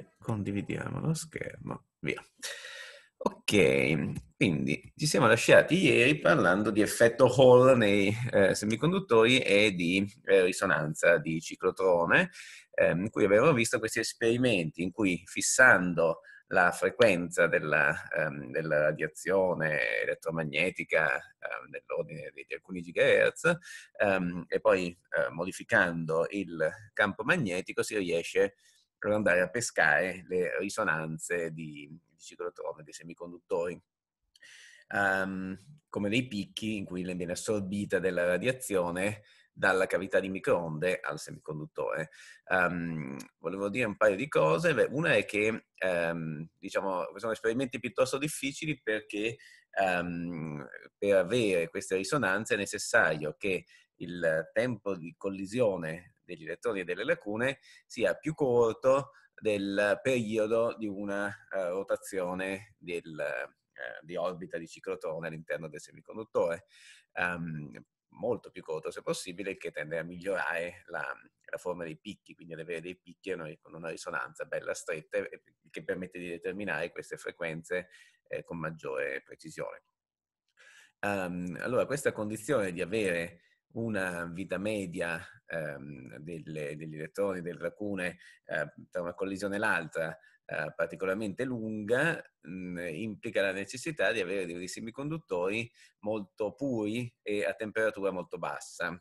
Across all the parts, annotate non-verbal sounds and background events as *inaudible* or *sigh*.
che condividiamo lo schermo, via. Ok, quindi ci siamo lasciati ieri parlando di effetto Hall nei eh, semiconduttori e di eh, risonanza di ciclotrone, ehm, in cui avevamo visto questi esperimenti in cui fissando la frequenza della, ehm, della radiazione elettromagnetica ehm, nell'ordine di, alcuni gigahertz ehm, e poi eh, modificando il campo magnetico si riesce a per andare a pescare le risonanze di, di ciclotrone, dei semiconduttori. Um, come dei picchi in cui viene assorbita della radiazione dalla cavità di microonde al semiconduttore. Um, volevo dire un paio di cose. Una è che um, diciamo, sono esperimenti piuttosto difficili perché per avere queste risonanze è necessario che il tempo di collisione degli elettori e delle lacune sia più corto del periodo di una uh, rotazione del, uh, di orbita di ciclotone all'interno del semiconduttore. Um, molto più corto se possibile, che tende a migliorare la, la forma dei picchi, quindi ad avere dei picchi con una risonanza bella stretta che permette di determinare queste frequenze eh, con maggiore precisione. Um, allora, questa condizione di avere una vita media ehm, delle, degli elettroni, delle lacune eh, tra una collisione e l'altra eh, particolarmente lunga mh, mm, implica la necessità di avere dei semiconduttori molto puri e a temperatura molto bassa.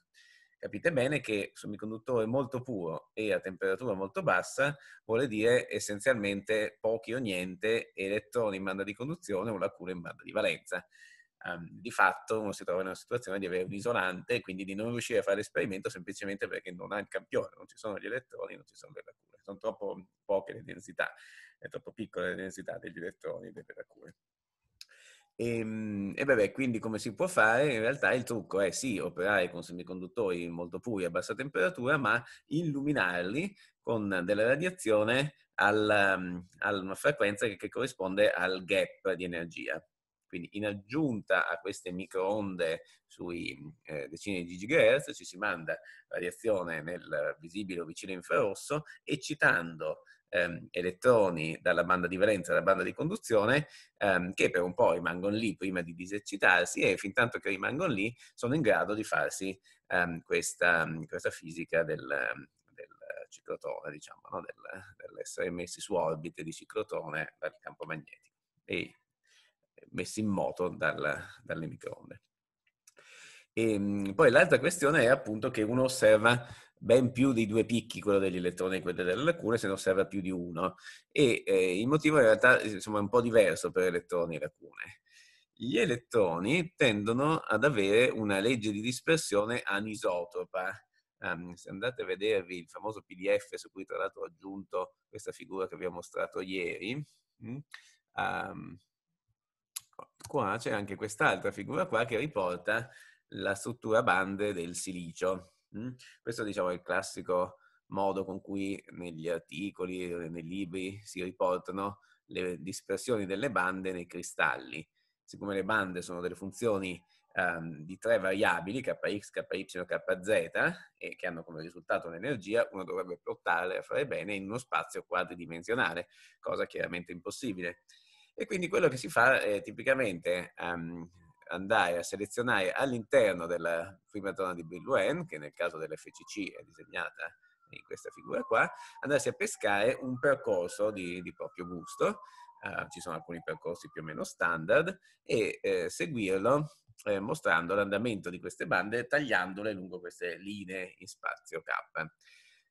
Capite bene che semiconduttore molto puro e a temperatura molto bassa vuole dire essenzialmente pochi o niente elettroni in banda di conduzione o lacune in banda di valenza um, di fatto uno si trova in una situazione di avere un isolante e quindi di non riuscire a fare l'esperimento semplicemente perché non ha il campione, non ci sono gli elettroni, non ci sono le lacune, sono troppo poche le densità, è troppo piccola la densità degli elettroni e delle lacune. E, ehm, e vabbè, quindi come si può fare? In realtà il trucco è sì, operare con semiconduttori molto puri a bassa temperatura, ma illuminarli con della radiazione al, a una frequenza che, che corrisponde al gap di energia. Quindi in aggiunta a queste microonde sui eh, decine di gigahertz ci si manda variazione nel visibile o vicino infrarosso eccitando ehm, elettroni dalla banda di valenza alla banda di conduzione ehm, che per un po' rimangono lì prima di diseccitarsi e fin tanto che rimangono lì sono in grado di farsi ehm, questa, questa, fisica del, del ciclotone, diciamo, no? del, dell'essere messi su orbite di ciclotone dal campo magnetico. E messi in moto dal, dalle microonde. E, ehm, poi l'altra questione è appunto che uno osserva ben più di due picchi, quello degli elettroni e quello delle lacune, se ne osserva più di uno. E eh, il motivo in realtà insomma, è un po' diverso per elettroni e lacune. Gli elettroni tendono ad avere una legge di dispersione anisotropa. Um, se andate a vedervi il famoso PDF su cui tra l'altro ho aggiunto questa figura che vi ho mostrato ieri, um, qua c'è anche quest'altra figura qua che riporta la struttura bande del silicio. Mm? Questo diciamo è il classico modo con cui negli articoli, nei libri si riportano le dispersioni delle bande nei cristalli. Siccome le bande sono delle funzioni um, di tre variabili, kx, ky, kz, e che hanno come risultato un'energia, uno dovrebbe portarle a fare bene in uno spazio quadridimensionale, cosa chiaramente impossibile. E quindi quello che si fa è tipicamente um, andare a selezionare all'interno della prima zona di Bill Luen, che nel caso dell'FCC è disegnata in questa figura qua, andarsi a pescare un percorso di, di proprio gusto, uh, ci sono alcuni percorsi più o meno standard, e eh, seguirlo eh, mostrando l'andamento di queste bande, tagliandole lungo queste linee in spazio K.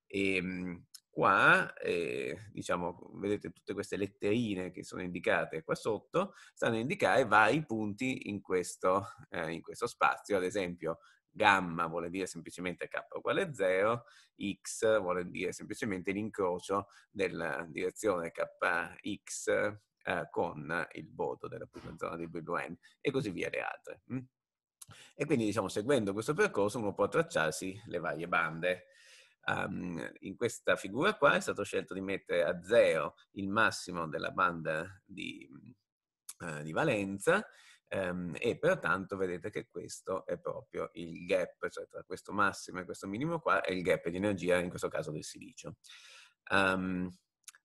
E, ehm, qua, eh, diciamo, vedete tutte queste letterine che sono indicate qua sotto, stanno a indicare vari punti in questo, eh, in questo spazio, ad esempio gamma vuole dire semplicemente k uguale 0, x vuole dire semplicemente l'incrocio della direzione kx eh, con il bordo della prima zona di w e così via le altre. Mm. E quindi, diciamo, seguendo questo percorso uno può tracciarsi le varie bande um, in questa figura qua è stato scelto di mettere a zero il massimo della banda di, uh, di valenza um, e pertanto vedete che questo è proprio il gap, cioè tra questo massimo e questo minimo qua è il gap di energia, in questo caso del silicio. Um,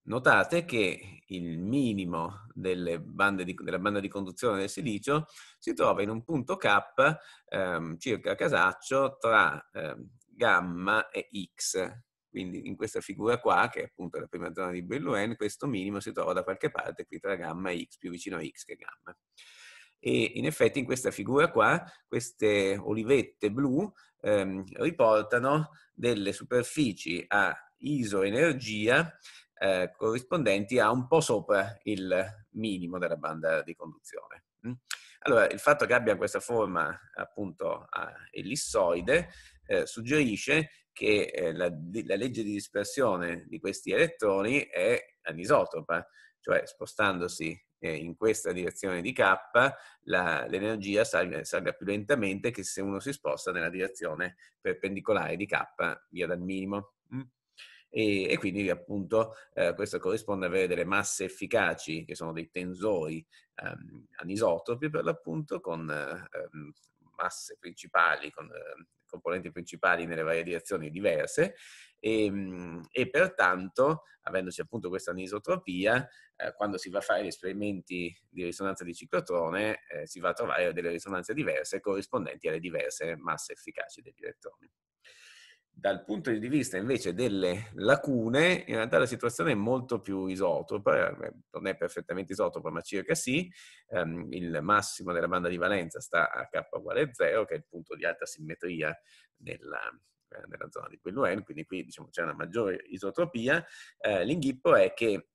Notate che il minimo delle bande di, della banda di conduzione del silicio si trova in un punto K ehm, circa casaccio tra ehm, gamma è x. Quindi in questa figura qua, che è appunto la prima zona di Brillouin, questo minimo si trova da qualche parte qui tra gamma e x, più vicino a x che gamma. E in effetti in questa figura qua, queste olivette blu ehm, riportano delle superfici a isoenergia eh, corrispondenti a un po' sopra il minimo della banda di conduzione. Mm. Allora, il fatto che abbia questa forma appunto ellissoide eh, suggerisce che eh, la, la, legge di dispersione di questi elettroni è anisotropa, cioè spostandosi eh, in questa direzione di K la, l'energia salga, salga più lentamente che se uno si sposta nella direzione perpendicolare di K via dal minimo. Mm? e, e quindi appunto eh, questo corrisponde ad avere delle masse efficaci che sono dei tensori ehm, anisotopi per l'appunto con ehm, masse principali, con eh, componenti principali nelle varie direzioni diverse e, ehm, e pertanto, avendoci appunto questa anisotropia, eh, quando si va a fare gli esperimenti di risonanza di ciclotrone eh, si va a trovare delle risonanze diverse corrispondenti alle diverse masse efficaci degli elettroni. Dal punto di vista invece delle lacune, in realtà la situazione è molto più isotopa, eh, non è perfettamente isotopa, ma circa sì. Ehm, il massimo della banda di valenza sta a K uguale 0, che è il punto di alta simmetria nella, eh, nella zona di Quilluen, quindi qui diciamo, c'è una maggiore isotropia. Eh, l'inghippo è che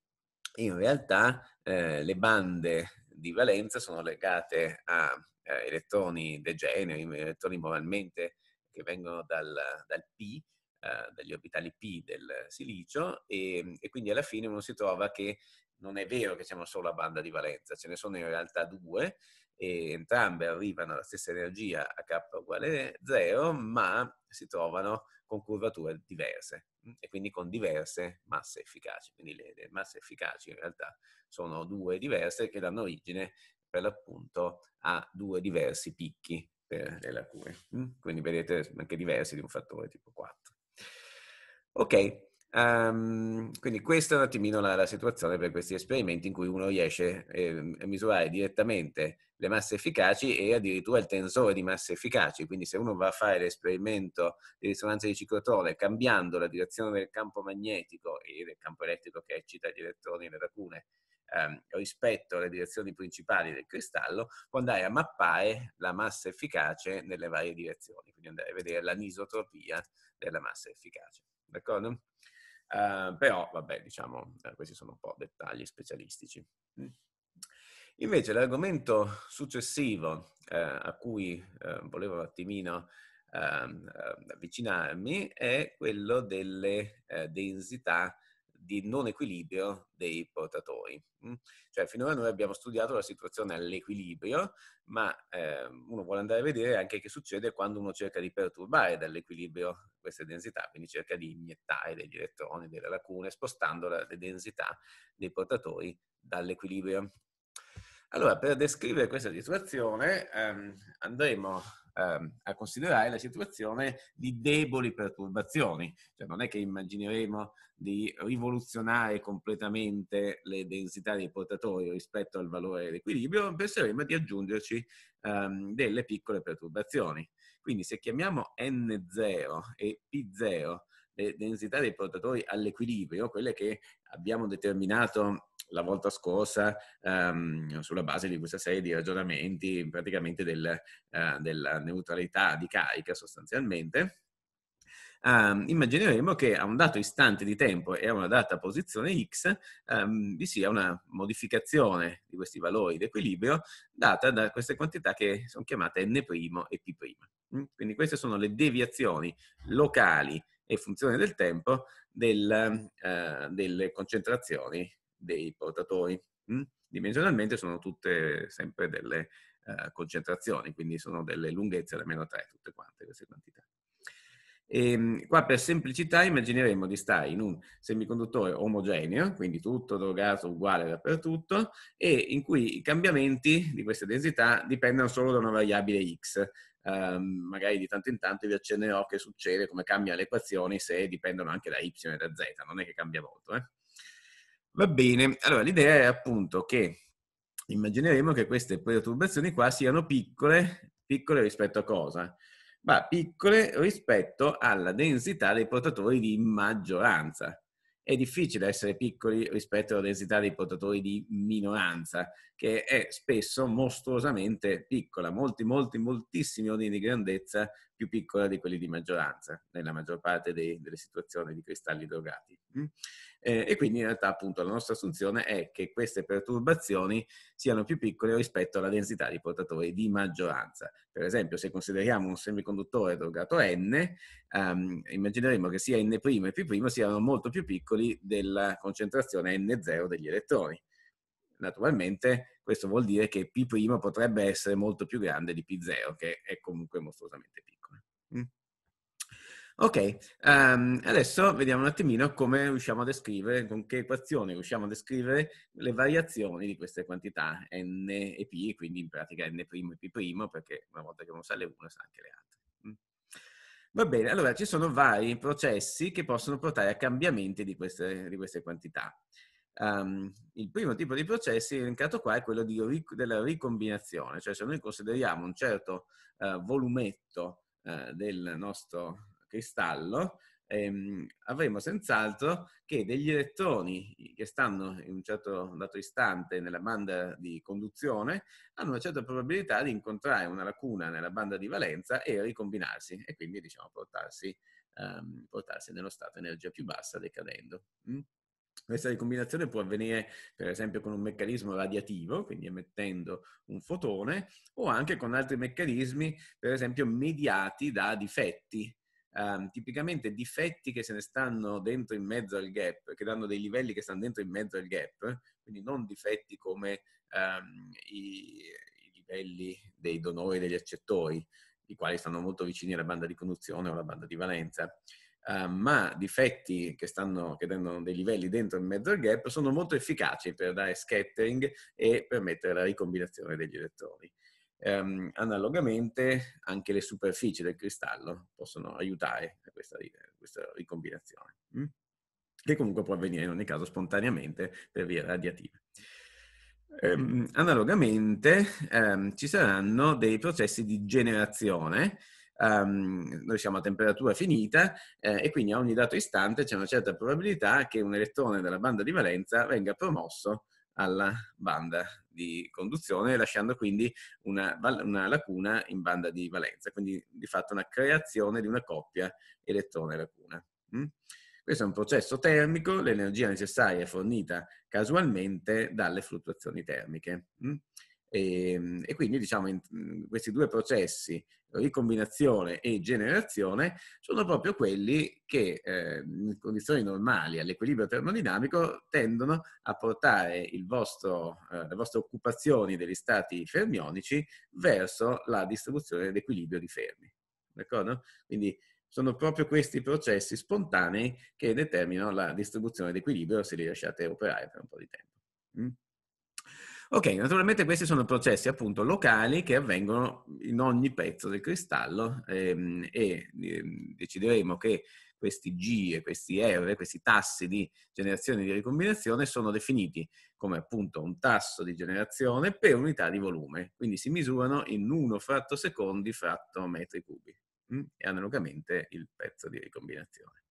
in realtà le bande di valenza sono legate a elettroni degeneri, elettroni moralmente che vengono dal, dal P, eh, dagli orbitali P del silicio e, e, quindi alla fine uno si trova che non è vero che c'è una sola banda di valenza, ce ne sono in realtà due e entrambe arrivano alla stessa energia a K uguale 0, ma si trovano con curvature diverse mm, e quindi con diverse masse efficaci. Quindi le, le masse efficaci in realtà sono due diverse che danno origine per l'appunto a due diversi picchi per le lacune. Mm? Quindi vedete anche diversi di un fattore tipo 4. Ok, um, quindi questa è un attimino la, la, situazione per questi esperimenti in cui uno riesce eh, a misurare direttamente le masse efficaci e addirittura il tensore di masse efficaci. Quindi se uno va a fare l'esperimento di risonanza di ciclotone cambiando la direzione del campo magnetico e del campo elettrico che eccita gli elettroni nelle lacune ehm, rispetto alle direzioni principali del cristallo, può andare a mappare la massa efficace nelle varie direzioni, quindi andare a vedere l'anisotropia della massa efficace. D'accordo? Uh, però, vabbè, diciamo, eh, questi sono un po' dettagli specialistici. Mm. Invece l'argomento successivo eh, a cui eh, volevo un attimino ehm, avvicinarmi è quello delle eh, densità di non equilibrio dei portatori. Mm? Cioè, finora noi abbiamo studiato la situazione all'equilibrio, ma eh, uno vuole andare a vedere anche che succede quando uno cerca di perturbare dall'equilibrio queste densità, quindi cerca di iniettare degli elettroni, delle lacune, spostando la, le densità dei portatori dall'equilibrio. Allora, per descrivere questa situazione ehm, andremo ehm, a considerare la situazione di deboli perturbazioni, cioè non è che immagineremo di rivoluzionare completamente le densità dei portatori rispetto al valore dell'equilibrio, penseremo di aggiungerci ehm, delle piccole perturbazioni. Quindi se chiamiamo N0 e P0 le densità dei portatori all'equilibrio, quelle che abbiamo determinato la volta scorsa ehm, sulla base di questa serie di ragionamenti praticamente del, eh, della neutralità di carica sostanzialmente. Um, immagineremo che a un dato istante di tempo e a una data posizione x um, vi sia una modificazione di questi valori di equilibrio data da queste quantità che sono chiamate n' e p'. Mm? Quindi queste sono le deviazioni locali e funzioni del tempo del, uh, delle concentrazioni dei portatori. Mm? Dimensionalmente sono tutte sempre delle uh, concentrazioni, quindi sono delle lunghezze da meno 3, tutte quante queste quantità. E ehm, qua per semplicità immagineremo di stare in un semiconduttore omogeneo, quindi tutto drogato uguale dappertutto, e in cui i cambiamenti di queste densità dipendono solo da una variabile x. Um, magari di tanto in tanto vi accennerò che succede, come cambia le equazioni se dipendono anche da y e da z, non è che cambia molto. Eh? Va bene, allora l'idea è appunto che immagineremo che queste perturbazioni qua siano piccole, piccole rispetto a cosa? Ma piccole rispetto alla densità dei portatori di maggioranza. È difficile essere piccoli rispetto alla densità dei portatori di minoranza, che è spesso mostruosamente piccola, molti, molti, moltissimi ordini di grandezza più piccola di quelli di maggioranza, nella maggior parte dei, delle situazioni di cristalli drogati. Mm? Eh, e quindi in realtà appunto la nostra assunzione è che queste perturbazioni siano più piccole rispetto alla densità di portatori di maggioranza. Per esempio se consideriamo un semiconduttore drogato N, ehm, immagineremo che sia N' e P' siano molto più piccoli della concentrazione N0 degli elettroni naturalmente questo vuol dire che P' potrebbe essere molto più grande di P0, che è comunque mostruosamente piccolo. Mm. Ok, um, adesso vediamo un attimino come riusciamo a descrivere, con che equazione riusciamo a descrivere le variazioni di queste quantità n e p, quindi in pratica n' e p', perché una volta che uno sa le una sa anche le altre. Mm. Va bene, allora ci sono vari processi che possono portare a cambiamenti di queste, di queste quantità. Um, il primo tipo di processi elencato qua è quello di, della ricombinazione, cioè se noi consideriamo un certo uh, volumetto eh, del nostro cristallo, ehm, avremo senz'altro che degli elettroni che stanno in un certo dato istante nella banda di conduzione hanno una certa probabilità di incontrare una lacuna nella banda di valenza e ricombinarsi e quindi diciamo portarsi, ehm, portarsi nello stato di energia più bassa decadendo. Mm? Questa ricombinazione può avvenire per esempio con un meccanismo radiativo, quindi emettendo un fotone, o anche con altri meccanismi, per esempio mediati da difetti. Um, tipicamente difetti che se ne stanno dentro in mezzo al gap, che danno dei livelli che stanno dentro in mezzo al gap, quindi non difetti come um, i, i, livelli dei donori e degli accettori, i quali stanno molto vicini alla banda di conduzione o alla banda di valenza, eh, ma difetti che stanno che danno dei livelli dentro il mezzo gap sono molto efficaci per dare scattering e permettere la ricombinazione degli elettroni. Um, analogamente anche le superfici del cristallo possono aiutare a questa, a questa ricombinazione, mh? Mm? che comunque può avvenire in ogni caso spontaneamente per via radiativa. Um, ehm, mm. analogamente um, ci saranno dei processi di generazione um, noi siamo a temperatura finita eh, e quindi a ogni dato istante c'è una certa probabilità che un elettrone dalla banda di valenza venga promosso alla banda di conduzione, lasciando quindi una, una, lacuna in banda di valenza, quindi di fatto una creazione di una coppia elettrone-lacuna. Mm? Questo è un processo termico, l'energia necessaria è fornita casualmente dalle fluttuazioni termiche. Mm? E, ehm, e, quindi diciamo in, mhmm, questi due processi, ricombinazione eh, e generazione, sono proprio quelli che eh, in condizioni normali all'equilibrio termodinamico tendono a portare vostro, eh, le vostre occupazioni degli stati fermionici verso la distribuzione dell'equilibrio di Fermi. D'accordo? Quindi sono proprio questi processi spontanei che determinano la distribuzione d'equilibrio se li lasciate operare per un po' di tempo. Mm? Ok, naturalmente questi sono processi appunto locali che avvengono in ogni pezzo del cristallo ehm, e ehm, decideremo che questi G e questi R, questi tassi di generazione e di ricombinazione sono definiti come appunto un tasso di generazione per unità di volume, quindi si misurano in 1 fratto secondi fratto metri cubi, mm? e analogamente il pezzo di ricombinazione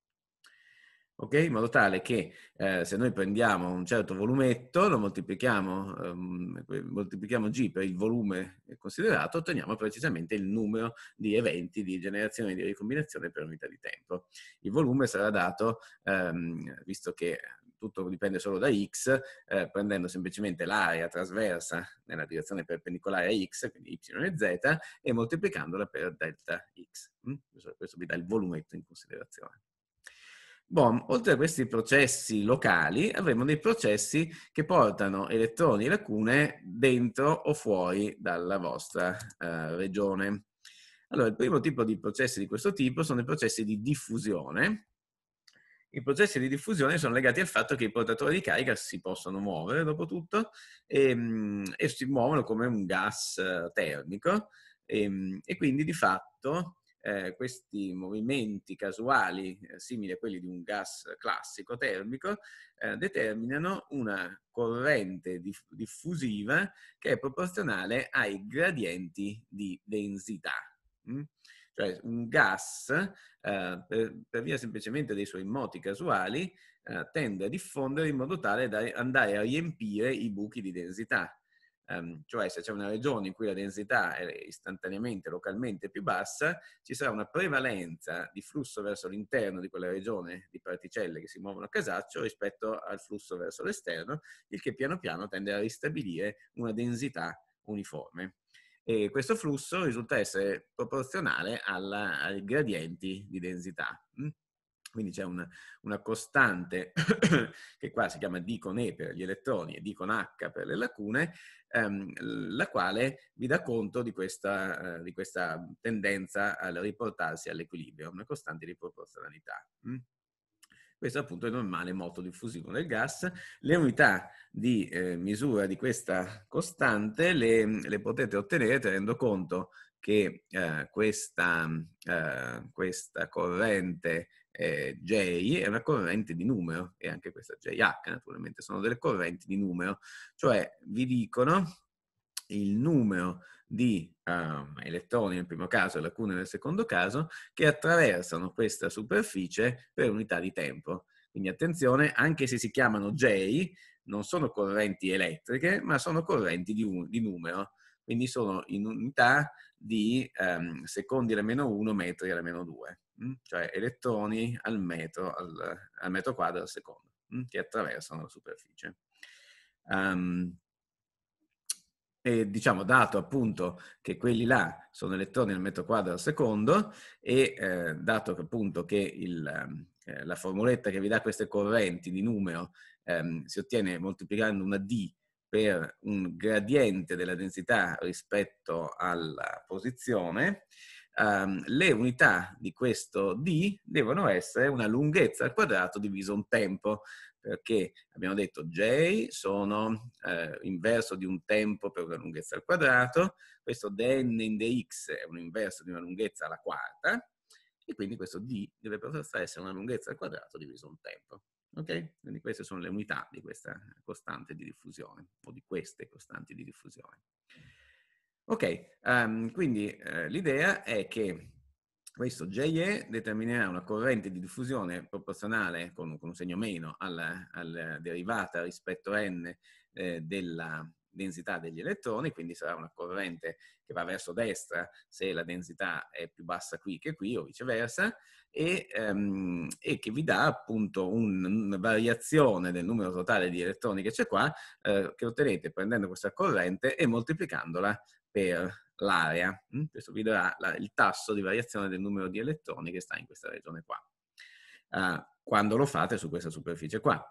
ok? In modo tale che eh, se noi prendiamo un certo volumetto, lo moltiplichiamo, ehm, moltiplichiamo G per il volume considerato, otteniamo precisamente il numero di eventi di generazione e di ricombinazione per unità di tempo. Il volume sarà dato, ehm, visto che tutto dipende solo da x, eh, prendendo semplicemente l'area trasversa nella direzione perpendicolare a x, quindi y e z, e moltiplicandola per delta x. Mm? questo vi dà il volumetto in considerazione. Boh, oltre a questi processi locali, avremo dei processi che portano elettroni e lacune dentro o fuori dalla vostra eh, regione. Allora, il primo tipo di processi di questo tipo sono i processi di diffusione. I processi di diffusione sono legati al fatto che i portatori di carica si possono muovere, dopo tutto, e, e si muovono come un gas eh, termico, e, ehm, e quindi di fatto eh, questi movimenti casuali, eh, simili a quelli di un gas classico termico, eh, determinano una corrente diff diffusiva che è proporzionale ai gradienti di densità. Mm? Cioè un gas, eh, per, per, via semplicemente dei suoi moti casuali, eh, tende a diffondere in modo tale da andare a riempire i buchi di densità Um, cioè se c'è una regione in cui la densità è istantaneamente, localmente più bassa, ci sarà una prevalenza di flusso verso l'interno di quella regione di particelle che si muovono a casaccio rispetto al flusso verso l'esterno, il che piano piano tende a ristabilire una densità uniforme. E questo flusso risulta essere proporzionale alla, ai gradienti di densità. Mm? Quindi c'è una, una costante *coughs* che qua si chiama D con E per gli elettroni e D con H per le lacune, ehm, la quale vi dà conto di questa, eh, di questa, tendenza al riportarsi all'equilibrio, una costante di proporzionalità. Mm? Questo appunto è il normale moto diffusivo del gas. Le unità di eh, misura di questa costante le, le potete ottenere tenendo conto che eh, questa, eh, questa, corrente eh, J è una corrente di numero e anche questa JH naturalmente sono delle correnti di numero, cioè vi dicono il numero di um, elettroni nel primo caso e lacune nel secondo caso che attraversano questa superficie per unità di tempo. Quindi attenzione, anche se si chiamano J, non sono correnti elettriche, ma sono correnti di, di numero quindi sono in unità di ehm, secondi alla meno 1, metri alla meno 2, mm? cioè elettroni al metro, al, al metro quadro al secondo, mh? Mm? che attraversano la superficie. Um, e diciamo, dato appunto che quelli là sono elettroni al metro quadro al secondo e eh, dato che appunto che il, ehm, eh, la formuletta che vi dà queste correnti di numero ehm, si ottiene moltiplicando una D per un gradiente della densità rispetto alla posizione, um, le unità di questo D devono essere una lunghezza al quadrato diviso un tempo, perché abbiamo detto J sono eh, inverso di un tempo per una lunghezza al quadrato, questo dn in dx è un inverso di una lunghezza alla quarta, e quindi questo D deve per forza essere una lunghezza al quadrato diviso un tempo. Okay? Quindi queste sono le unità di questa costante di diffusione, o di queste costanti di diffusione. Ok, um, quindi eh, l'idea è che questo JE determinerà una corrente di diffusione proporzionale con, con un segno meno alla, alla derivata rispetto a n eh, della, densità degli elettroni, quindi sarà una corrente che va verso destra se la densità è più bassa qui che qui o viceversa, e, ehm, e che vi dà appunto un, una variazione del numero totale di elettroni che c'è qua, eh, che ottenete prendendo questa corrente e moltiplicandola per l'area. Mm? Questo vi darà il tasso di variazione del numero di elettroni che sta in questa regione qua. Uh, quando lo fate su questa superficie qua.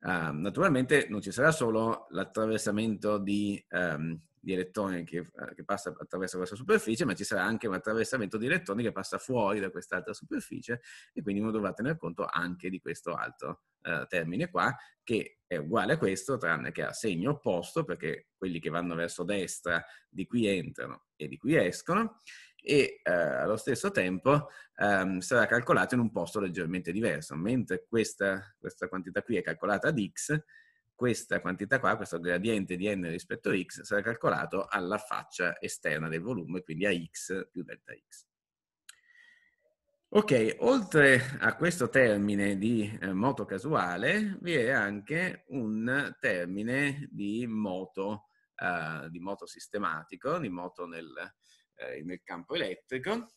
Ehm, naturalmente non ci sarà solo l'attraversamento di, um, di elettroni che, eh, che, passa attraverso questa superficie, ma ci sarà anche un attraversamento di elettroni che passa fuori da quest'altra superficie e quindi uno dovrà tener conto anche di questo altro uh, termine qua, che è uguale a questo, tranne che ha segno opposto, perché quelli che vanno verso destra di qui entrano e di qui escono, e eh, allo stesso tempo ehm, sarà calcolato in un posto leggermente diverso. Mentre questa, questa quantità qui è calcolata ad x, questa quantità qua, questo gradiente di n rispetto a x, sarà calcolato alla faccia esterna del volume, quindi a x più delta x. Ok, oltre a questo termine di eh, moto casuale, vi è anche un termine di moto, eh, di moto sistematico, di moto nel, eh, nel campo elettrico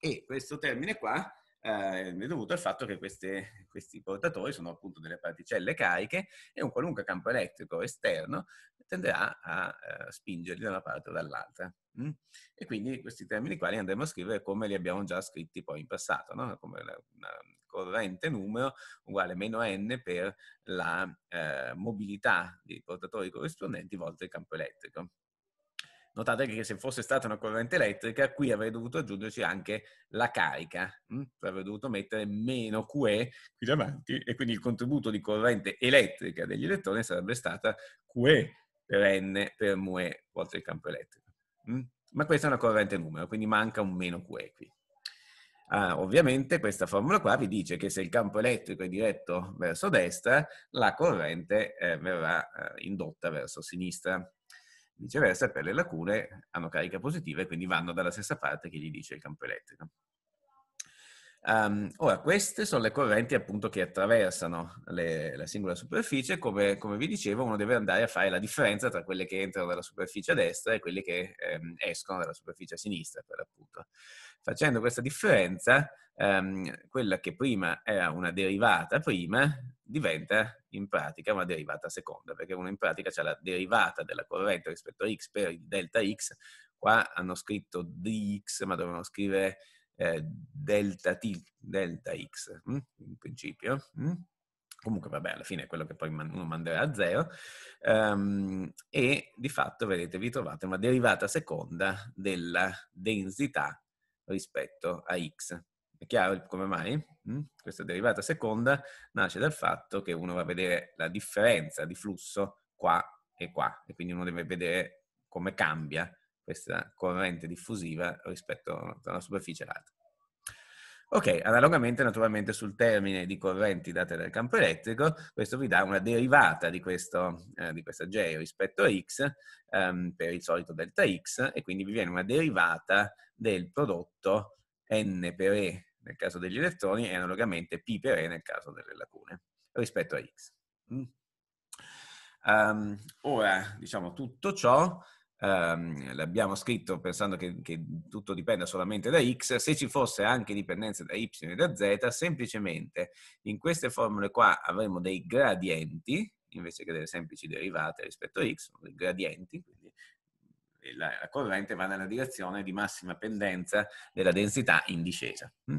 e questo termine qua eh, è dovuto al fatto che queste, questi portatori sono appunto delle particelle cariche e un qualunque campo elettrico esterno tenderà a eh, spingerli da una parte o dall'altra. Mm? E quindi questi termini qua li andremo a scrivere come li abbiamo già scritti poi in passato, no? come la, una corrente numero uguale meno n per la eh, mobilità dei portatori corrispondenti volte il campo elettrico. Notate che se fosse stata una corrente elettrica, qui avrei dovuto aggiungerci anche la carica, mh? Mm? Cioè, avrei dovuto mettere meno QE qui davanti e quindi il contributo di corrente elettrica degli elettroni sarebbe stata QE per N per MUE volte il campo elettrico. Mh? Mm? Ma questa è una corrente numero, quindi manca un meno QE qui. Ah, ovviamente questa formula qua vi dice che se il campo elettrico è diretto verso destra, la corrente eh, verrà eh, indotta verso sinistra. Viceversa, per le lacune hanno carica positiva e quindi vanno dalla stessa parte che gli dice il campo elettrico. Um, ora, queste sono le correnti appunto che attraversano le, la singola superficie. Come, come, vi dicevo, uno deve andare a fare la differenza tra quelle che entrano dalla superficie a destra e quelle che ehm, escono dalla superficie a sinistra, per l'appunto. Facendo questa differenza, ehm, quella che prima era una derivata prima diventa in pratica una derivata seconda, perché uno in pratica c'è la derivata della corrente rispetto a x per il delta x, qua hanno scritto dx, ma dovevano scrivere eh, delta t, delta x, mm, in principio. Mm. Comunque, vabbè, alla fine è quello che poi uno manderà a zero. Um, e di fatto, vedete, vi trovate una derivata seconda della densità rispetto a x. È chiaro come mai? Mm? Questa derivata seconda nasce dal fatto che uno va a vedere la differenza di flusso qua e qua, e quindi uno deve vedere come cambia questa corrente diffusiva rispetto da una superficie all'altra. Ok, analogamente naturalmente sul termine di correnti date dal campo elettrico, questo vi dà una derivata di, questo, eh, di questa J rispetto a X ehm, per il solito delta X e quindi vi viene una derivata del prodotto N per E nel caso degli elettroni e analogamente P per E nel caso delle lacune rispetto a X. Um, ora, diciamo, tutto ciò um, l'abbiamo scritto pensando che, che, tutto dipenda solamente da X, se ci fosse anche dipendenza da Y e da Z, semplicemente in queste formule qua avremmo dei gradienti, invece che delle semplici derivate rispetto a X, dei gradienti, quindi la, la corrente va nella direzione di massima pendenza della densità in discesa. Mm.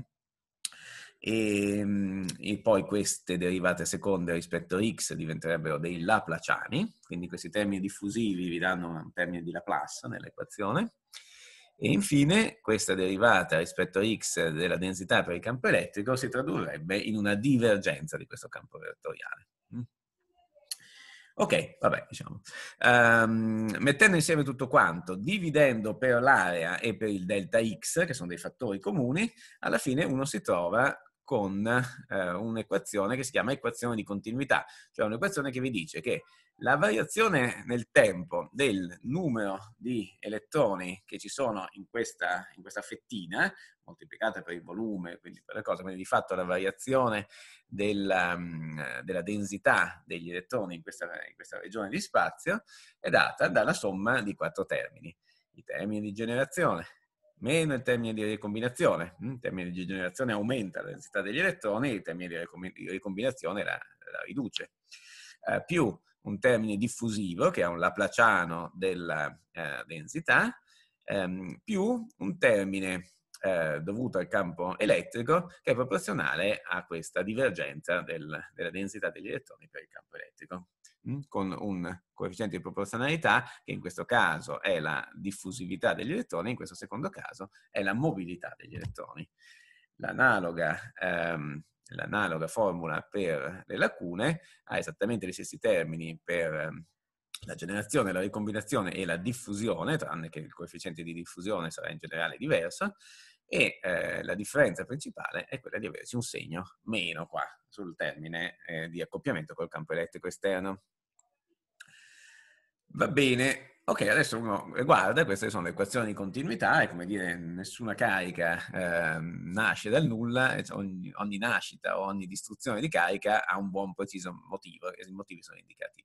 E, ehm, e, poi queste derivate seconde rispetto a x diventerebbero dei laplaciani, quindi questi termini diffusivi vi danno un termine di Laplace nell'equazione, e infine questa derivata rispetto a x della densità per il campo elettrico si tradurrebbe in una divergenza di questo campo vettoriale. Mm. Ok, vabbè, diciamo. Um, mettendo insieme tutto quanto, dividendo per l'area e per il delta x, che sono dei fattori comuni, alla fine uno si trova con eh, un'equazione che si chiama equazione di continuità, cioè un'equazione che vi dice che la variazione nel tempo del numero di elettroni che ci sono in questa, in questa fettina, moltiplicata per il volume, quindi per la cosa, quindi di fatto la variazione della, ehm, della densità degli elettroni in questa, in questa regione di spazio, è data dalla somma di quattro termini. I termini di generazione, meno il termine di ricombinazione, mm, Il termine di generazione aumenta la densità degli elettroni il termine di ricombinazione la, la riduce. Eh, più un termine diffusivo, che è un laplaciano della eh, densità, ehm, più un termine eh, dovuto al campo elettrico, che è proporzionale a questa divergenza del, della densità degli elettroni per il campo elettrico con un coefficiente di proporzionalità che in questo caso è la diffusività degli elettroni, in questo secondo caso è la mobilità degli elettroni. L'analoga ehm, l'analoga formula per le lacune ha esattamente gli stessi termini per ehm, la generazione, la ricombinazione e la diffusione, tranne che il coefficiente di diffusione sarà in generale diverso, e eh, la differenza principale è quella di averci un segno meno qua sul termine eh, di accoppiamento col campo elettrico esterno. Va bene. Ok, adesso uno guarda, queste sono le equazioni di continuità e come dire, nessuna carica eh, nasce dal nulla, ogni, ogni nascita o ogni distruzione di carica ha un buon preciso motivo e i motivi sono indicati.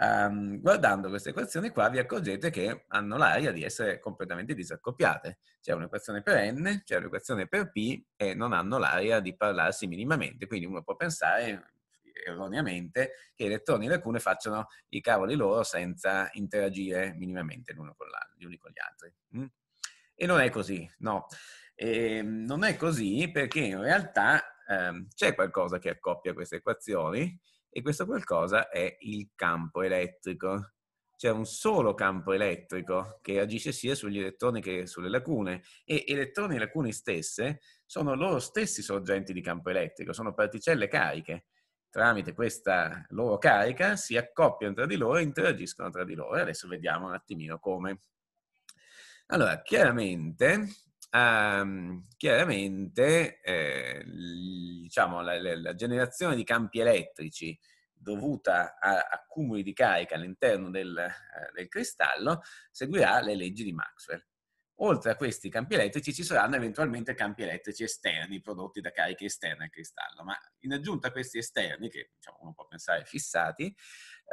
Um, ehm, guardando queste equazioni qua vi accorgete che hanno l'aria di essere completamente disaccoppiate. C'è un'equazione per n, c'è un'equazione per p e non hanno l'aria di parlarsi minimamente, quindi uno può pensare erroneamente che gli elettroni e le lacune facciano i cavoli loro senza interagire minimamente l'uno con gli uni con gli altri. Mm? E non è così, no. E ehm, non è così perché in realtà ehm, c'è qualcosa che accoppia queste equazioni e questo qualcosa è il campo elettrico. C'è un solo campo elettrico che agisce sia sugli elettroni che sulle lacune e elettroni e lacune stesse sono loro stessi sorgenti di campo elettrico, sono particelle cariche tramite questa loro carica si accoppiano tra di loro e interagiscono tra di loro. adesso vediamo un attimino come. Allora, chiaramente, um, chiaramente eh, diciamo, la, la, la, generazione di campi elettrici dovuta a accumuli di carica all'interno del, eh, del cristallo seguirà le leggi di Maxwell. Oltre a questi campi elettrici ci saranno eventualmente campi elettrici esterni prodotti da cariche esterne al cristallo, ma in aggiunta a questi esterni, che diciamo, uno può pensare fissati,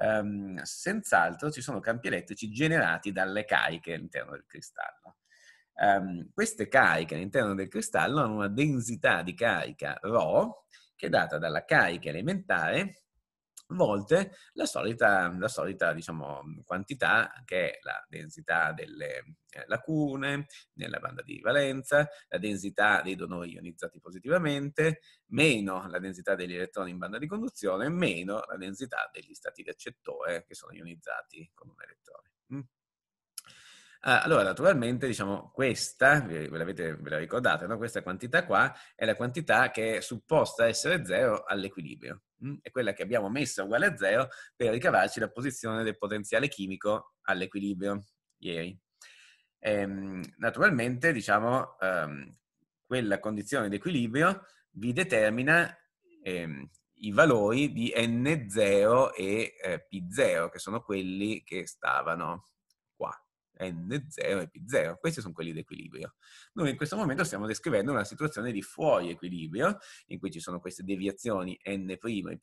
ehm, senz'altro ci sono campi elettrici generati dalle cariche all'interno del cristallo. Ehm, queste cariche all'interno del cristallo hanno una densità di carica ρ che è data dalla carica elementare volte la solita, la solita diciamo, quantità che è la densità delle eh, lacune nella banda di valenza, la densità dei donori ionizzati positivamente, meno la densità degli elettroni in banda di conduzione, meno la densità degli stati di accettore eh, che sono ionizzati con un elettrone. Mm. Ah, allora, naturalmente, diciamo, questa, ve, l'avete, ve la ricordate, no? questa quantità qua è la quantità che è supposta essere zero all'equilibrio. Mm, è quella che abbiamo messo uguale a zero per ricavarci la posizione del potenziale chimico all'equilibrio ieri. Ehm, naturalmente, diciamo, ehm, quella condizione di equilibrio vi determina ehm, i valori di N0 e eh, P0, che sono quelli che stavano N0 e P0. Questi sono quelli di equilibrio. Noi in questo momento stiamo descrivendo una situazione di fuori equilibrio, in cui ci sono queste deviazioni N' e P'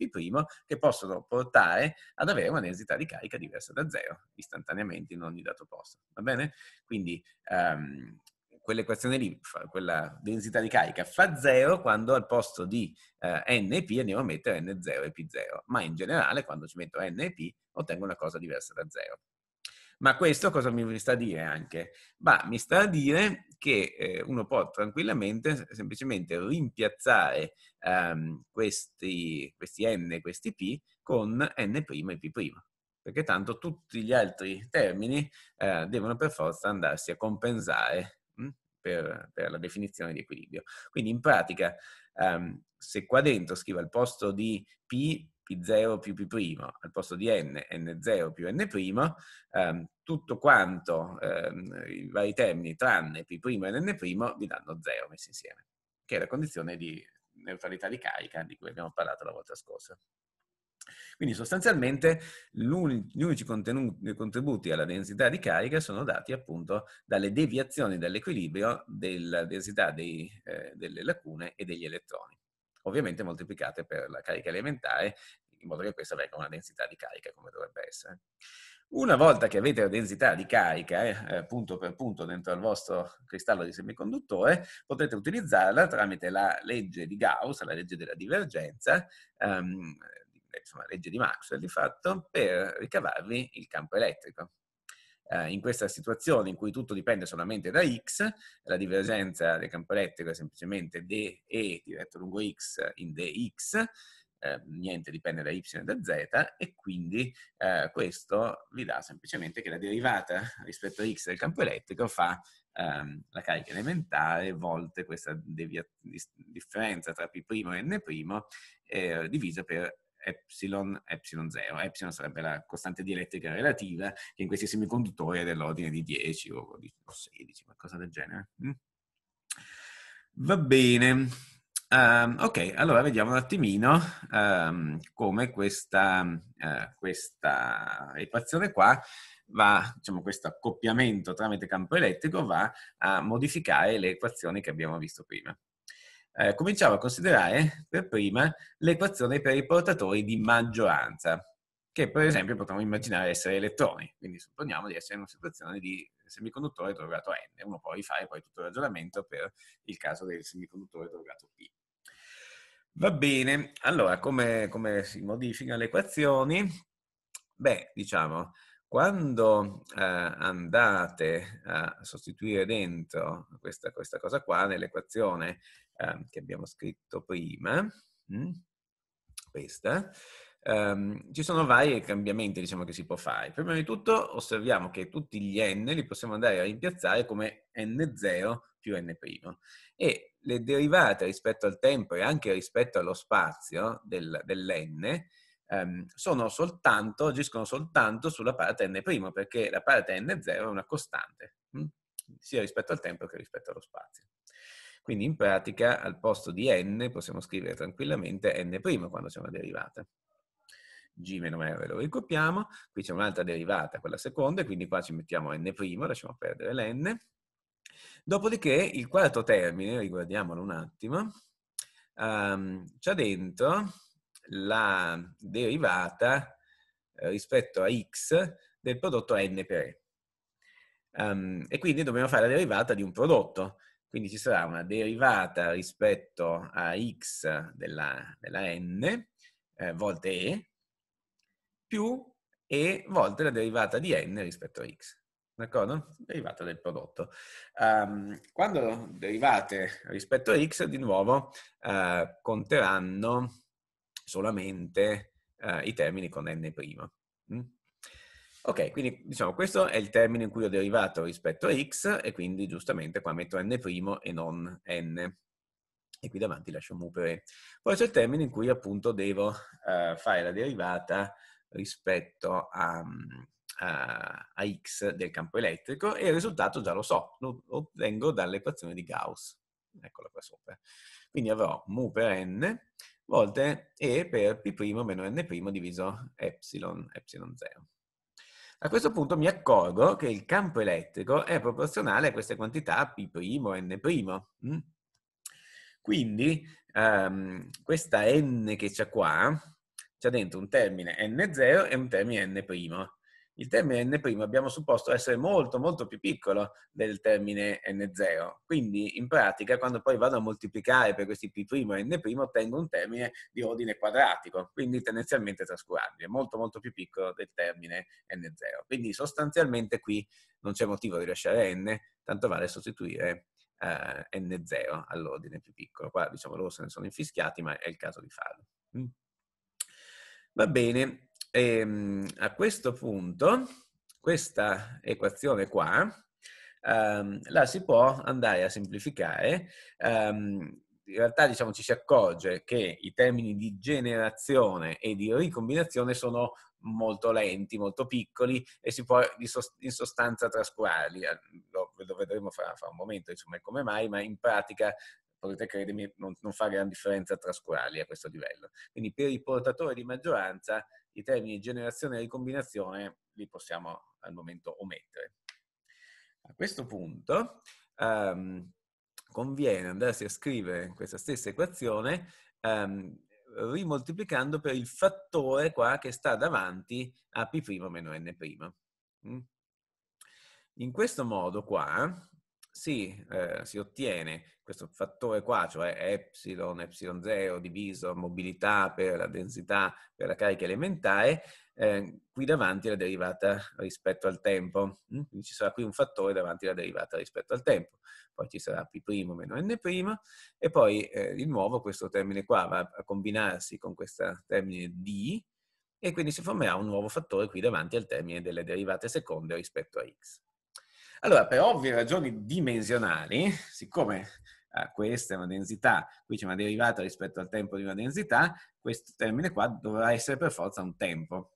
che possono portare ad avere una densità di carica diversa da 0, istantaneamente in ogni dato posto. Va bene? Quindi... Um, quell'equazione lì, quella densità di carica fa 0 quando al posto di eh, n e p andiamo a mettere n0 e p0, ma in generale quando ci metto n e p ottengo una cosa diversa da 0. Ma questo cosa mi sta a dire anche? Ma mi sta a dire che eh, uno può tranquillamente semplicemente rimpiazzare um, questi, questi n e questi p con n' e p', perché tanto tutti gli altri termini uh, devono per forza andarsi a compensare mh, mm, per, per, la definizione di equilibrio. Quindi in pratica, um, se qua dentro scrivo al posto di p P0 più P' al posto di n, n0 più n', ehm, tutto quanto, ehm, i vari termini tranne P' e n' vi danno 0 messi insieme, che è la condizione di neutralità di carica di cui abbiamo parlato la volta scorsa. Quindi sostanzialmente gli unici contributi alla densità di carica sono dati appunto dalle deviazioni dall'equilibrio della densità dei, eh, delle lacune e degli elettroni ovviamente moltiplicate per la carica elementare, in modo che questa venga una densità di carica come dovrebbe essere. Una volta che avete la densità di carica, eh, eh punto per punto, dentro al vostro cristallo di semiconduttore, potete utilizzarla tramite la legge di Gauss, la legge della divergenza, ehm, insomma, legge di Maxwell di fatto, per ricavarvi il campo elettrico eh, in questa situazione in cui tutto dipende solamente da x, la divergenza del campo elettrico è semplicemente de diretto lungo x in dx, eh, niente dipende da y e da z e quindi eh, questo vi dà semplicemente che la derivata rispetto a x del campo elettrico fa ehm, la carica elementare volte questa devia- differenza tra P' e N' eh, divisa per epsilon, epsilon 0. Epsilon sarebbe la costante dielettrica relativa che in questi semiconduttori è dell'ordine di 10 o, di, o 16, qualcosa del genere. Mm. Va bene. Um, ok, allora vediamo un attimino um, come questa, uh, questa, equazione qua va, diciamo questo accoppiamento tramite campo elettrico va a modificare le equazioni che abbiamo visto prima eh, cominciamo a considerare per prima l'equazione per i portatori di maggioranza, che per esempio potremmo immaginare essere elettroni, quindi supponiamo di essere in una situazione di semiconduttore drogato N, uno può rifare poi tutto il ragionamento per il caso del semiconduttore drogato P. Va bene, allora come, come si modificano le equazioni? Beh, diciamo, quando eh, andate a sostituire dentro questa, questa, cosa qua nell'equazione Ehm, che abbiamo scritto prima, mm? questa, Um, ci sono vari cambiamenti diciamo, che si può fare. Prima di tutto osserviamo che tutti gli n li possiamo andare a rimpiazzare come n0 più n' e le derivate rispetto al tempo e anche rispetto allo spazio del, dell'n ehm, sono soltanto, agiscono soltanto sulla parte n' perché la parte n0 è una costante, mm, sia rispetto al tempo che rispetto allo spazio. Quindi in pratica al posto di n possiamo scrivere tranquillamente n' quando c'è una derivata. g r lo ricopiamo, qui c'è un'altra derivata, quella seconda, e quindi qua ci mettiamo n', lasciamo perdere l'n. Dopodiché il quarto termine, riguardiamolo un attimo, um, ehm, c'è dentro la derivata eh, rispetto a x del prodotto n per e. Um, e quindi dobbiamo fare la derivata di un prodotto. Quindi ci sarà una derivata rispetto a x della, della n eh, volte e più e volte la derivata di n rispetto a x. D'accordo? Derivata del prodotto. Um, quando derivate rispetto a x, di nuovo uh, conteranno solamente uh, i termini con n'. Mm? Ok, quindi diciamo questo è il termine in cui ho derivato rispetto a x e quindi giustamente qua metto n' e non n. E qui davanti lascio mu per e. Poi c'è il termine in cui appunto devo uh, fare la derivata rispetto a, mm, a, a, x del campo elettrico e il risultato già lo so, lo ottengo dall'equazione di Gauss. Eccola qua sopra. Quindi avrò mu per n volte e per p' meno n' diviso epsilon, epsilon 0. A questo punto mi accorgo che il campo elettrico è proporzionale a queste quantità P' e N'. Mm? Quindi um, questa N che c'è qua, c'è dentro un termine N0 e un termine N' il termine n' abbiamo supposto essere molto molto più piccolo del termine n0. Quindi in pratica quando poi vado a moltiplicare per questi p' e n' ottengo un termine di ordine quadratico, quindi tendenzialmente trascurabile, molto molto più piccolo del termine n0. Quindi sostanzialmente qui non c'è motivo di lasciare n, tanto vale sostituire eh, n0 all'ordine più piccolo. Qua diciamo loro se ne sono infischiati, ma è il caso di farlo. Mm. Va bene, e, ehm, a questo punto, questa equazione qua, um, la si può andare a semplificare. Um, in realtà diciamo, ci si accorge che i termini di generazione e di ricombinazione sono molto lenti, molto piccoli e si può in sostanza trascurarli. Lo, vedremo fra, fra un momento insomma, come mai, ma in pratica potete credermi, non, non fa gran differenza trascurarli a questo livello. Quindi per il portatore di maggioranza i termini generazione e ricombinazione li possiamo al momento omettere. A questo punto um, conviene andarsi a scrivere questa stessa equazione um, rimoltiplicando per il fattore qua che sta davanti a P' meno N'. Mm? In questo modo qua sì, eh, si ottiene questo fattore qua, cioè epsilon, epsilon 0 diviso mobilità per la densità per la carica elementare, eh, qui davanti alla derivata rispetto al tempo. Mm? Quindi ci sarà qui un fattore davanti alla derivata rispetto al tempo. Poi ci sarà P' meno N' e poi eh, di nuovo questo termine qua va a combinarsi con questo termine D e quindi si formerà un nuovo fattore qui davanti al termine delle derivate seconde rispetto a x. Allora, per ovvie ragioni dimensionali, siccome eh, questa è una densità, qui c'è una derivata rispetto al tempo di una densità, questo termine qua dovrà essere per forza un tempo.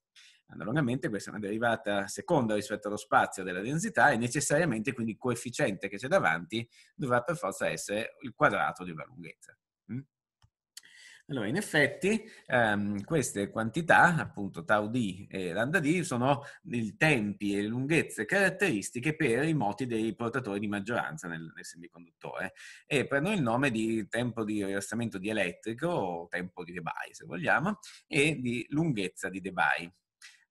Analogamente questa è una derivata seconda rispetto allo spazio della densità e necessariamente quindi il coefficiente che c'è davanti dovrà per forza essere il quadrato di una lunghezza. Mm? Allora, in effetti, ehm, queste quantità, appunto tau d e lambda d, sono i tempi e lunghezze caratteristiche per i moti dei portatori di maggioranza nel, nel semiconduttore e prendono il nome di tempo di rilassamento dielettrico o tempo di Debye, se vogliamo, e di lunghezza di Debye.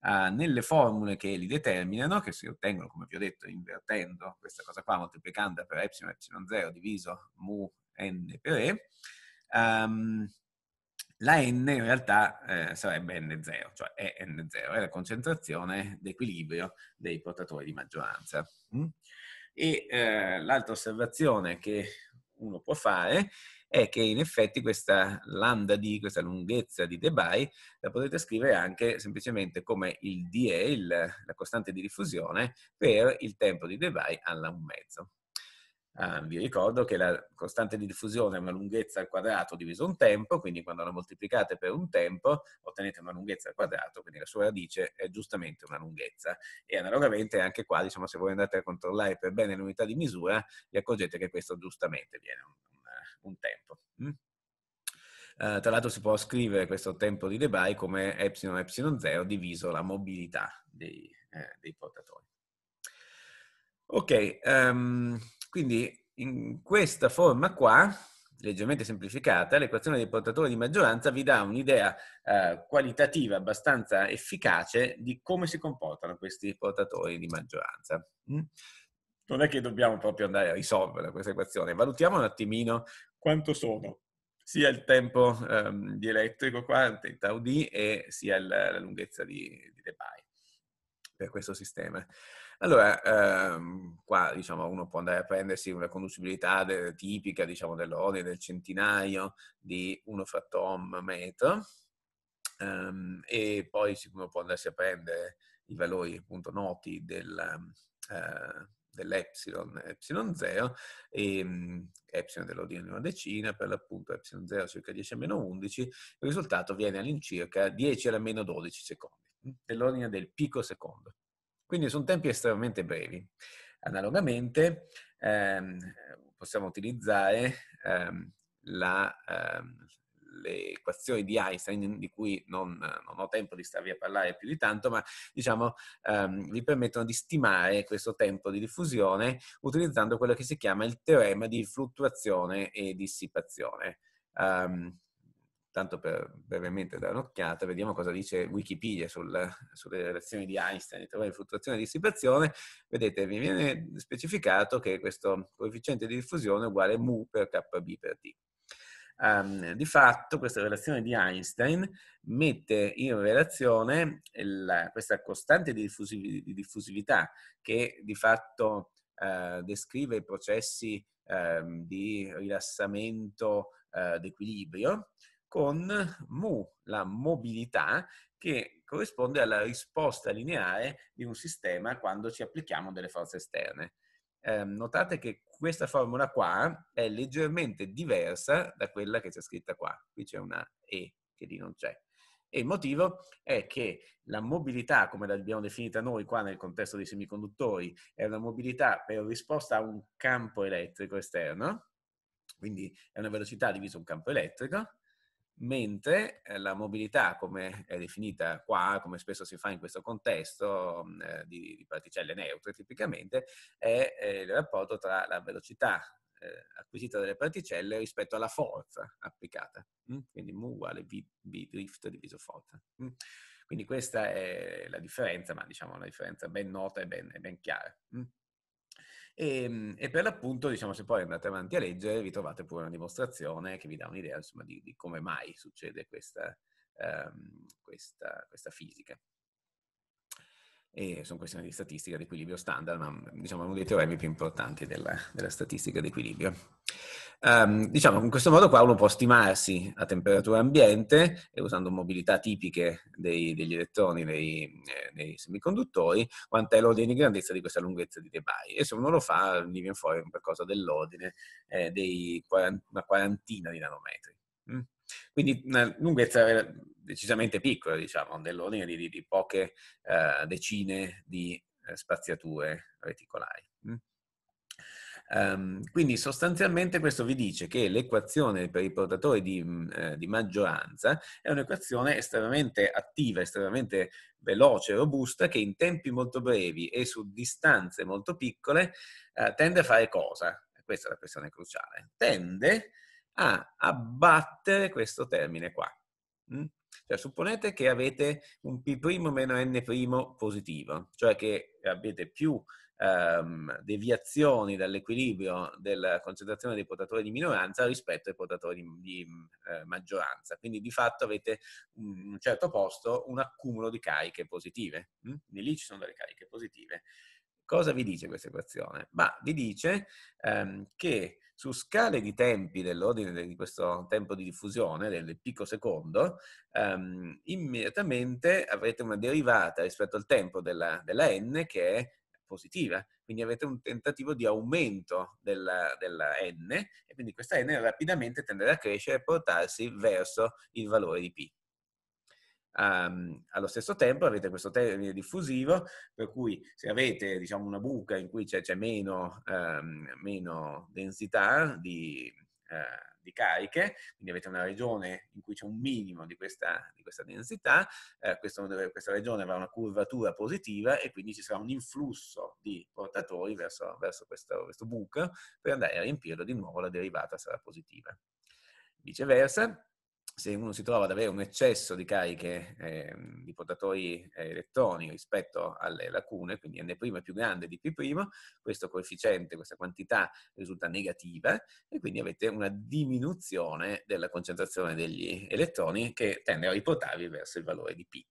Uh, ah, nelle formule che li determinano, che si ottengono, come vi ho detto, invertendo questa cosa qua, moltiplicando per epsilon, epsilon 0 diviso mu n per e, um, la N in realtà eh, sarebbe N0, cioè è N0, è la concentrazione d'equilibrio dei portatori di maggioranza. Mm? E eh, l'altra osservazione che uno può fare è che in effetti questa lambda D, questa lunghezza di Debye, la potete scrivere anche semplicemente come il DA, il, la costante di diffusione, per il tempo di Debye alla un mezzo. Um, vi ricordo che la costante di diffusione è una lunghezza al quadrato diviso un tempo, quindi quando la moltiplicate per un tempo ottenete una lunghezza al quadrato, quindi la sua radice è giustamente una lunghezza. E analogamente anche qua, diciamo, se voi andate a controllare per bene l'unità di misura, vi accorgete che questo giustamente viene un, un, un tempo. Mm? Uh, tra l'altro si può scrivere questo tempo di Debye come epsilon epsilon 0 diviso la mobilità dei, eh, dei portatori. Ok, um, quindi in questa forma qua, leggermente semplificata, l'equazione dei portatori di maggioranza vi dà un'idea eh, qualitativa abbastanza efficace di come si comportano questi portatori di maggioranza. Mm? Non è che dobbiamo proprio andare a risolvere questa equazione, valutiamo un attimino quanto sono sia il tempo ehm, di elettrico qua, tau d, e sia la, la lunghezza di, di Debye per questo sistema. Allora, ehm, qua diciamo, uno può andare a prendersi una conducibilità de- tipica diciamo, dell'ordine del centinaio di 1 fratto ohm metro ehm, e poi uno può andarsi a prendere i valori appunto noti del, eh, dell'epsilon, epsilon 0 e mh, epsilon dell'ordine di una decina, per l'appunto epsilon 0 circa 10 a meno 11, il risultato viene all'incirca 10 alla meno 12 secondi, mm, dell'ordine del picco secondo. Quindi sono tempi estremamente brevi. Analogamente ehm, possiamo utilizzare ehm, la, ehm, le equazioni di Einstein, di cui non, non, ho tempo di starvi a parlare più di tanto, ma diciamo ehm, vi permettono di stimare questo tempo di diffusione utilizzando quello che si chiama il teorema di fluttuazione e dissipazione. Um, tanto per brevemente dare un'occhiata, vediamo cosa dice Wikipedia sul, sulle relazioni di Einstein, di fluttuazione e dissipazione, vedete mi viene specificato che questo coefficiente di diffusione è uguale a mu per kb per t. Um, ehm, di fatto questa relazione di Einstein mette in relazione il, questa costante di, diffusiv- di, diffusività che di fatto uh, descrive i processi um, di rilassamento uh, d'equilibrio con mu, la mobilità, che corrisponde alla risposta lineare di un sistema quando ci applichiamo delle forze esterne. Eh, notate che questa formula qua è leggermente diversa da quella che c'è scritta qua. Qui c'è una E che lì non c'è. E il motivo è che la mobilità, come l'abbiamo definita noi qua nel contesto dei semiconduttori, è una mobilità per risposta a un campo elettrico esterno, quindi è una velocità divisa un campo elettrico, mentre eh, la mobilità, come è definita qua, come spesso si fa in questo contesto mm, eh, di, di, particelle neutre tipicamente, è eh, il rapporto tra la velocità eh, acquisita dalle particelle rispetto alla forza applicata. Mm? Quindi mu uguale v, v drift diviso forza. Mm? Quindi questa è la differenza, ma diciamo una differenza ben nota e ben, e ben chiara. Mm? E, ehm, e, per l'appunto, diciamo, se poi andate avanti a leggere, vi trovate pure una dimostrazione che vi dà un'idea insomma, di, di come mai succede questa, um, questa, questa fisica. E sono questioni di statistica di equilibrio standard, ma diciamo uno dei teoremi più importanti della, della statistica di equilibrio. Um, diciamo, in questo modo qua uno può stimarsi a temperatura ambiente e eh, usando mobilità tipiche dei, degli elettroni nei, eh, dei semiconduttori, quant'è l'ordine di grandezza di questa lunghezza di Debye. E se uno lo fa, gli viene fuori qualcosa dell'ordine eh, di una quarantina di nanometri. Mm? Quindi una lunghezza decisamente piccola, diciamo, dell'ordine di, di, di poche eh, decine di eh, spaziature reticolari. Mm? Um, quindi sostanzialmente questo vi dice che l'equazione per i portatori di, mm, eh, di maggioranza è un'equazione estremamente attiva, estremamente veloce, robusta, che in tempi molto brevi e su distanze molto piccole eh, tende a fare cosa? Questa è la questione cruciale. Tende a abbattere questo termine qua. Mm? Cioè, supponete che avete un P' meno N' positivo, cioè che avete più ehm, deviazioni dall'equilibrio della concentrazione dei portatori di minoranza rispetto ai portatori di, di mm, eh, maggioranza. Quindi di fatto avete in un certo posto un accumulo di cariche positive. Hm? Quindi lì ci sono delle cariche positive. Cosa vi dice questa equazione? Ma vi dice ehm, che su scale di tempi dell'ordine di questo tempo di diffusione, del picosecondo, ehm, immediatamente avrete una derivata rispetto al tempo della, della n che è positive, quindi avete un tentativo di aumento della, della n e quindi questa n rapidamente tenderà a crescere e portarsi verso il valore di p. Um, allo stesso tempo avete questo termine diffusivo per cui se avete diciamo, una buca in cui c'è, meno, um, meno, densità di, uh, di cariche, quindi avete una regione in cui c'è un minimo di questa, di questa densità, eh, questo, questa regione avrà una curvatura positiva e quindi ci sarà un influsso di portatori verso, verso questo, questo buco per andare a riempirlo di nuovo, la derivata sarà positiva. Viceversa, se uno si trova ad avere un eccesso di cariche eh, di portatori eh, elettroni rispetto alle lacune, quindi N' è più grande di P', questo coefficiente, questa quantità risulta negativa e quindi avete una diminuzione della concentrazione degli elettroni che tende a riportarvi verso il valore di P.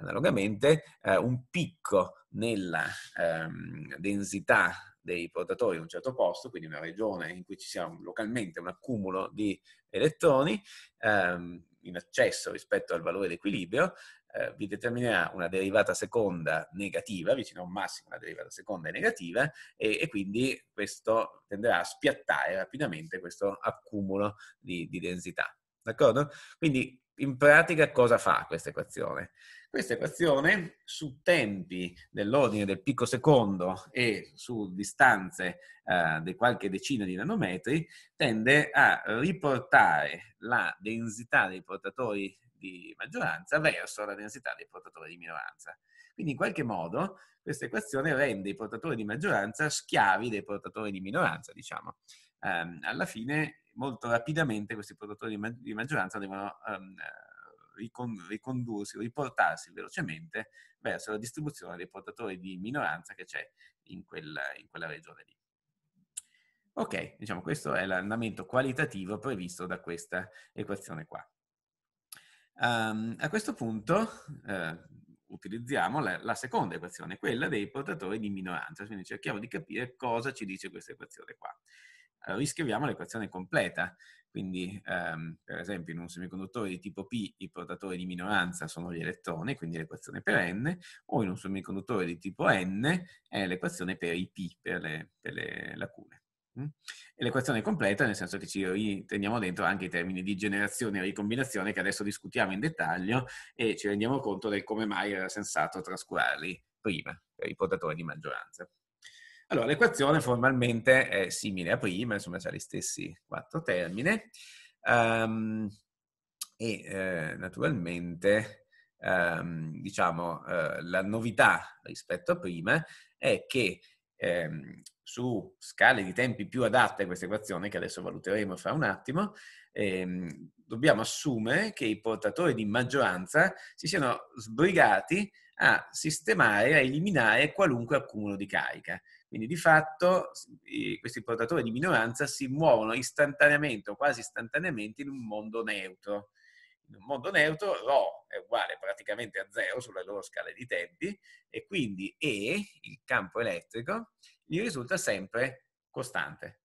Analogamente, eh, un picco nella ehm, densità dei portatori in un certo posto, quindi una regione in cui ci sia un, localmente un accumulo di elettroni ehm, in accesso rispetto al valore d'equilibrio, eh, vi determinerà una derivata seconda negativa, vicino a un massimo la derivata seconda è negativa, e, e quindi questo tenderà a spiattare rapidamente questo accumulo di, di densità. D'accordo? Quindi in pratica cosa fa questa equazione? Questa equazione su tempi dell'ordine del picco secondo e su distanze eh, di qualche decina di nanometri tende a riportare la densità dei portatori di maggioranza verso la densità dei portatori di minoranza. Quindi in qualche modo questa equazione rende i portatori di maggioranza schiavi dei portatori di minoranza, diciamo. Um, alla fine molto rapidamente questi portatori di, ma- di maggioranza devono um, ricondursi, riportarsi velocemente verso la distribuzione dei portatori di minoranza che c'è in quella, in quella regione lì. Ok, diciamo questo è l'andamento qualitativo previsto da questa equazione qua. Um, a questo punto eh, utilizziamo la, la, seconda equazione, quella dei portatori di minoranza, quindi cerchiamo di capire cosa ci dice questa equazione qua. Allora, riscriviamo l'equazione completa. Quindi, ehm, per esempio, in un semiconduttore di tipo P i portatori di minoranza sono gli elettroni, quindi l'equazione per N, o in un semiconduttore di tipo N è l'equazione per i P, per le, per le lacune. Mm? E l'equazione è completa nel senso che ci teniamo dentro anche i termini di generazione e ricombinazione che adesso discutiamo in dettaglio e ci rendiamo conto del come mai era sensato trascurarli prima per i portatori di maggioranza. Allora, l'equazione formalmente è simile a prima, insomma, ha gli stessi quattro termini. Um, e eh, naturalmente, um, diciamo, eh, la novità rispetto a prima è che ehm, su scale di tempi più adatte a questa equazione, che adesso valuteremo fra un attimo, ehm, dobbiamo assumere che i portatori di maggioranza si siano sbrigati a sistemare, a eliminare qualunque accumulo di carica. Quindi di fatto questi portatori di minoranza si muovono istantaneamente o quasi istantaneamente in un mondo neutro. In un mondo neutro ρ è uguale praticamente a zero sulle loro scale di tempi e quindi E, il campo elettrico, gli risulta sempre costante.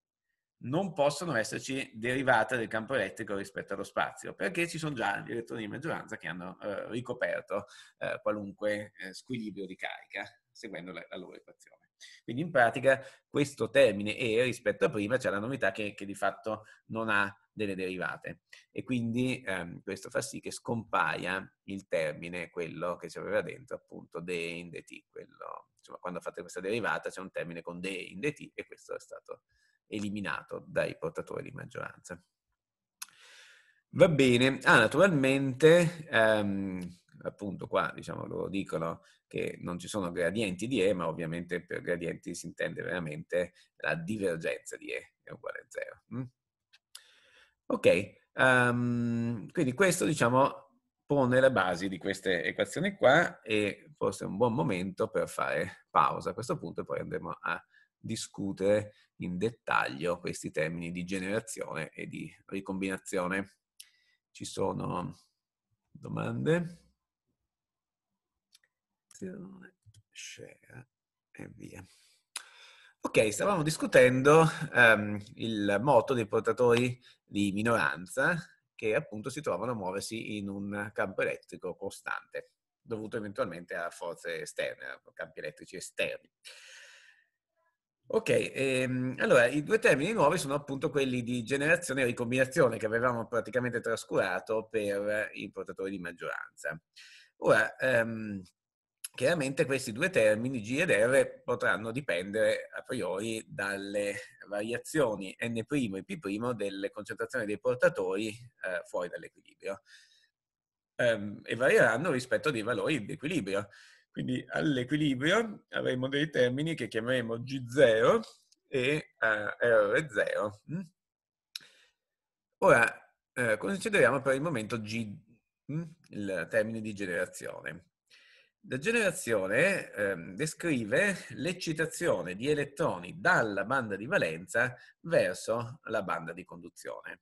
Non possono esserci derivate del campo elettrico rispetto allo spazio, perché ci sono già gli elettroni di maggioranza che hanno eh, ricoperto eh, qualunque eh, squilibrio di carica, seguendo la, la loro equazione. Quindi in pratica questo termine E rispetto a prima c'è la novità che, che di fatto non ha delle derivate e quindi ehm, questo fa sì che scompaia il termine, quello che ci aveva dentro appunto de in dt, quello, insomma quando fate questa derivata c'è un termine con de in dt e questo è stato eliminato dai portatori di maggioranza. Va bene, ah naturalmente ehm, appunto qua diciamo, loro dicono che non ci sono gradienti di E, ma ovviamente per gradienti si intende veramente la divergenza di E è uguale a zero. Mm? Ok, um, quindi questo diciamo pone le basi di queste equazioni qua e forse è un buon momento per fare pausa a questo punto e poi andremo a discutere in dettaglio questi termini di generazione e di ricombinazione. Ci sono domande? Condizione, share e via. Ok, stavamo discutendo um, il moto dei portatori di minoranza che appunto si trovano a muoversi in un campo elettrico costante, dovuto eventualmente a forze esterne, a campi elettrici esterni. Ok, ehm, allora i due termini nuovi sono appunto quelli di generazione e ricombinazione che avevamo praticamente trascurato per i portatori di maggioranza. Ora, ehm, Chiaramente questi due termini G ed R potranno dipendere a priori dalle variazioni N' e P' delle concentrazioni dei portatori eh, fuori dall'equilibrio ehm, e varieranno rispetto dei valori di equilibrio. Quindi all'equilibrio avremo dei termini che chiameremo G0 e eh, R0. Mm? Ora eh, consideriamo per il momento G, mm, il termine di generazione. La generazione ehm, descrive l'eccitazione di elettroni dalla banda di valenza verso la banda di conduzione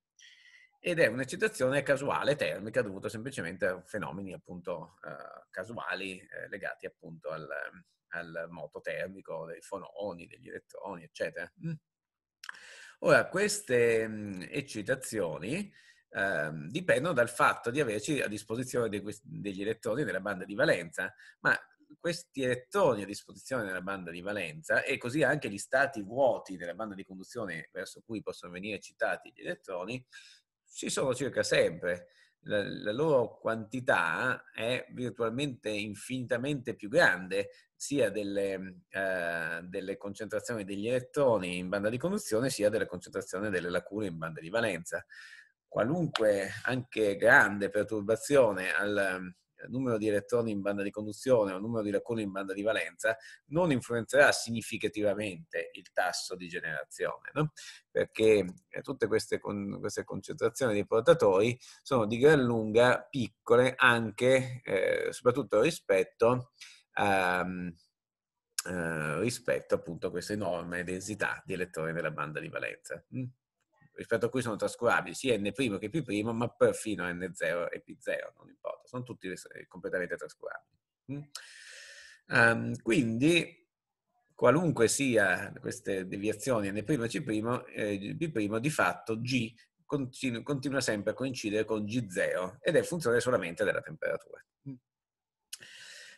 ed è un'eccitazione casuale, termica, dovuta semplicemente a fenomeni appunto eh, casuali eh, legati appunto al, al, moto termico dei fononi, degli elettroni, eccetera. Mm. Ora, queste mh, mm, eccitazioni ehm, dipendono dal fatto di averci a disposizione dei, degli elettroni nella banda di valenza, ma questi elettroni a disposizione nella banda di valenza e così anche gli stati vuoti nella banda di conduzione verso cui possono venire citati gli elettroni ci sono circa sempre. La, la, loro quantità è virtualmente infinitamente più grande sia delle, eh, delle, concentrazioni degli elettroni in banda di conduzione sia delle concentrazioni delle lacune in banda di valenza qualunque anche grande perturbazione al eh, numero di elettroni in banda di conduzione o numero di lacune in banda di valenza non influenzerà significativamente il tasso di generazione, no? perché eh, tutte queste, con, queste, concentrazioni dei portatori sono di gran lunga piccole anche, eh, soprattutto rispetto a... Mm, eh, rispetto appunto a questa enorme densità di elettroni nella banda di valenza. Mm rispetto a cui sono trascurabili sia n' che p', ma perfino n0 e p0, non importa, sono tutti eh, completamente trascurabili. Um, quindi, qualunque sia queste deviazioni n' e c' eh, di fatto g continua sempre a coincidere con g0 ed è funzione solamente della temperatura. Mm.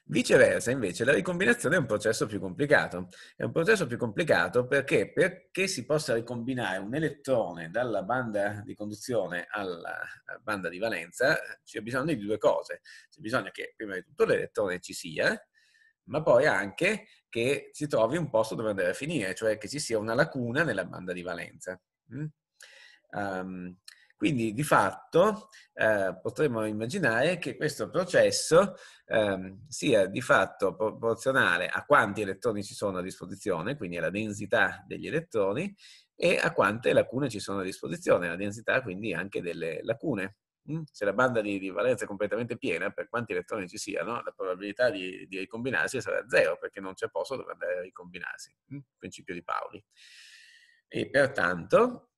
Viceversa, invece, la ricombinazione è un processo più complicato. È un processo più complicato perché perché si possa ricombinare un elettrone dalla banda di conduzione alla eh, banda di valenza, c'è bisogno di due cose. C'è bisogno che prima di tutto l'elettrone ci sia, ma poi anche che si trovi un posto dove andare a finire, cioè che ci sia una lacuna nella banda di valenza. Mm? Um, quindi di fatto eh, potremmo immaginare che questo processo eh, sia di fatto proporzionale a quanti elettroni ci sono a disposizione, quindi alla densità degli elettroni, e a quante lacune ci sono a disposizione, la densità quindi anche delle lacune. Mm? Se la banda di, di valenza è completamente piena, per quanti elettroni ci siano, la probabilità di, di ricombinarsi sarà zero, perché non c'è posto dove andare a ricombinarsi. Mm? Principio di Pauli. E pertanto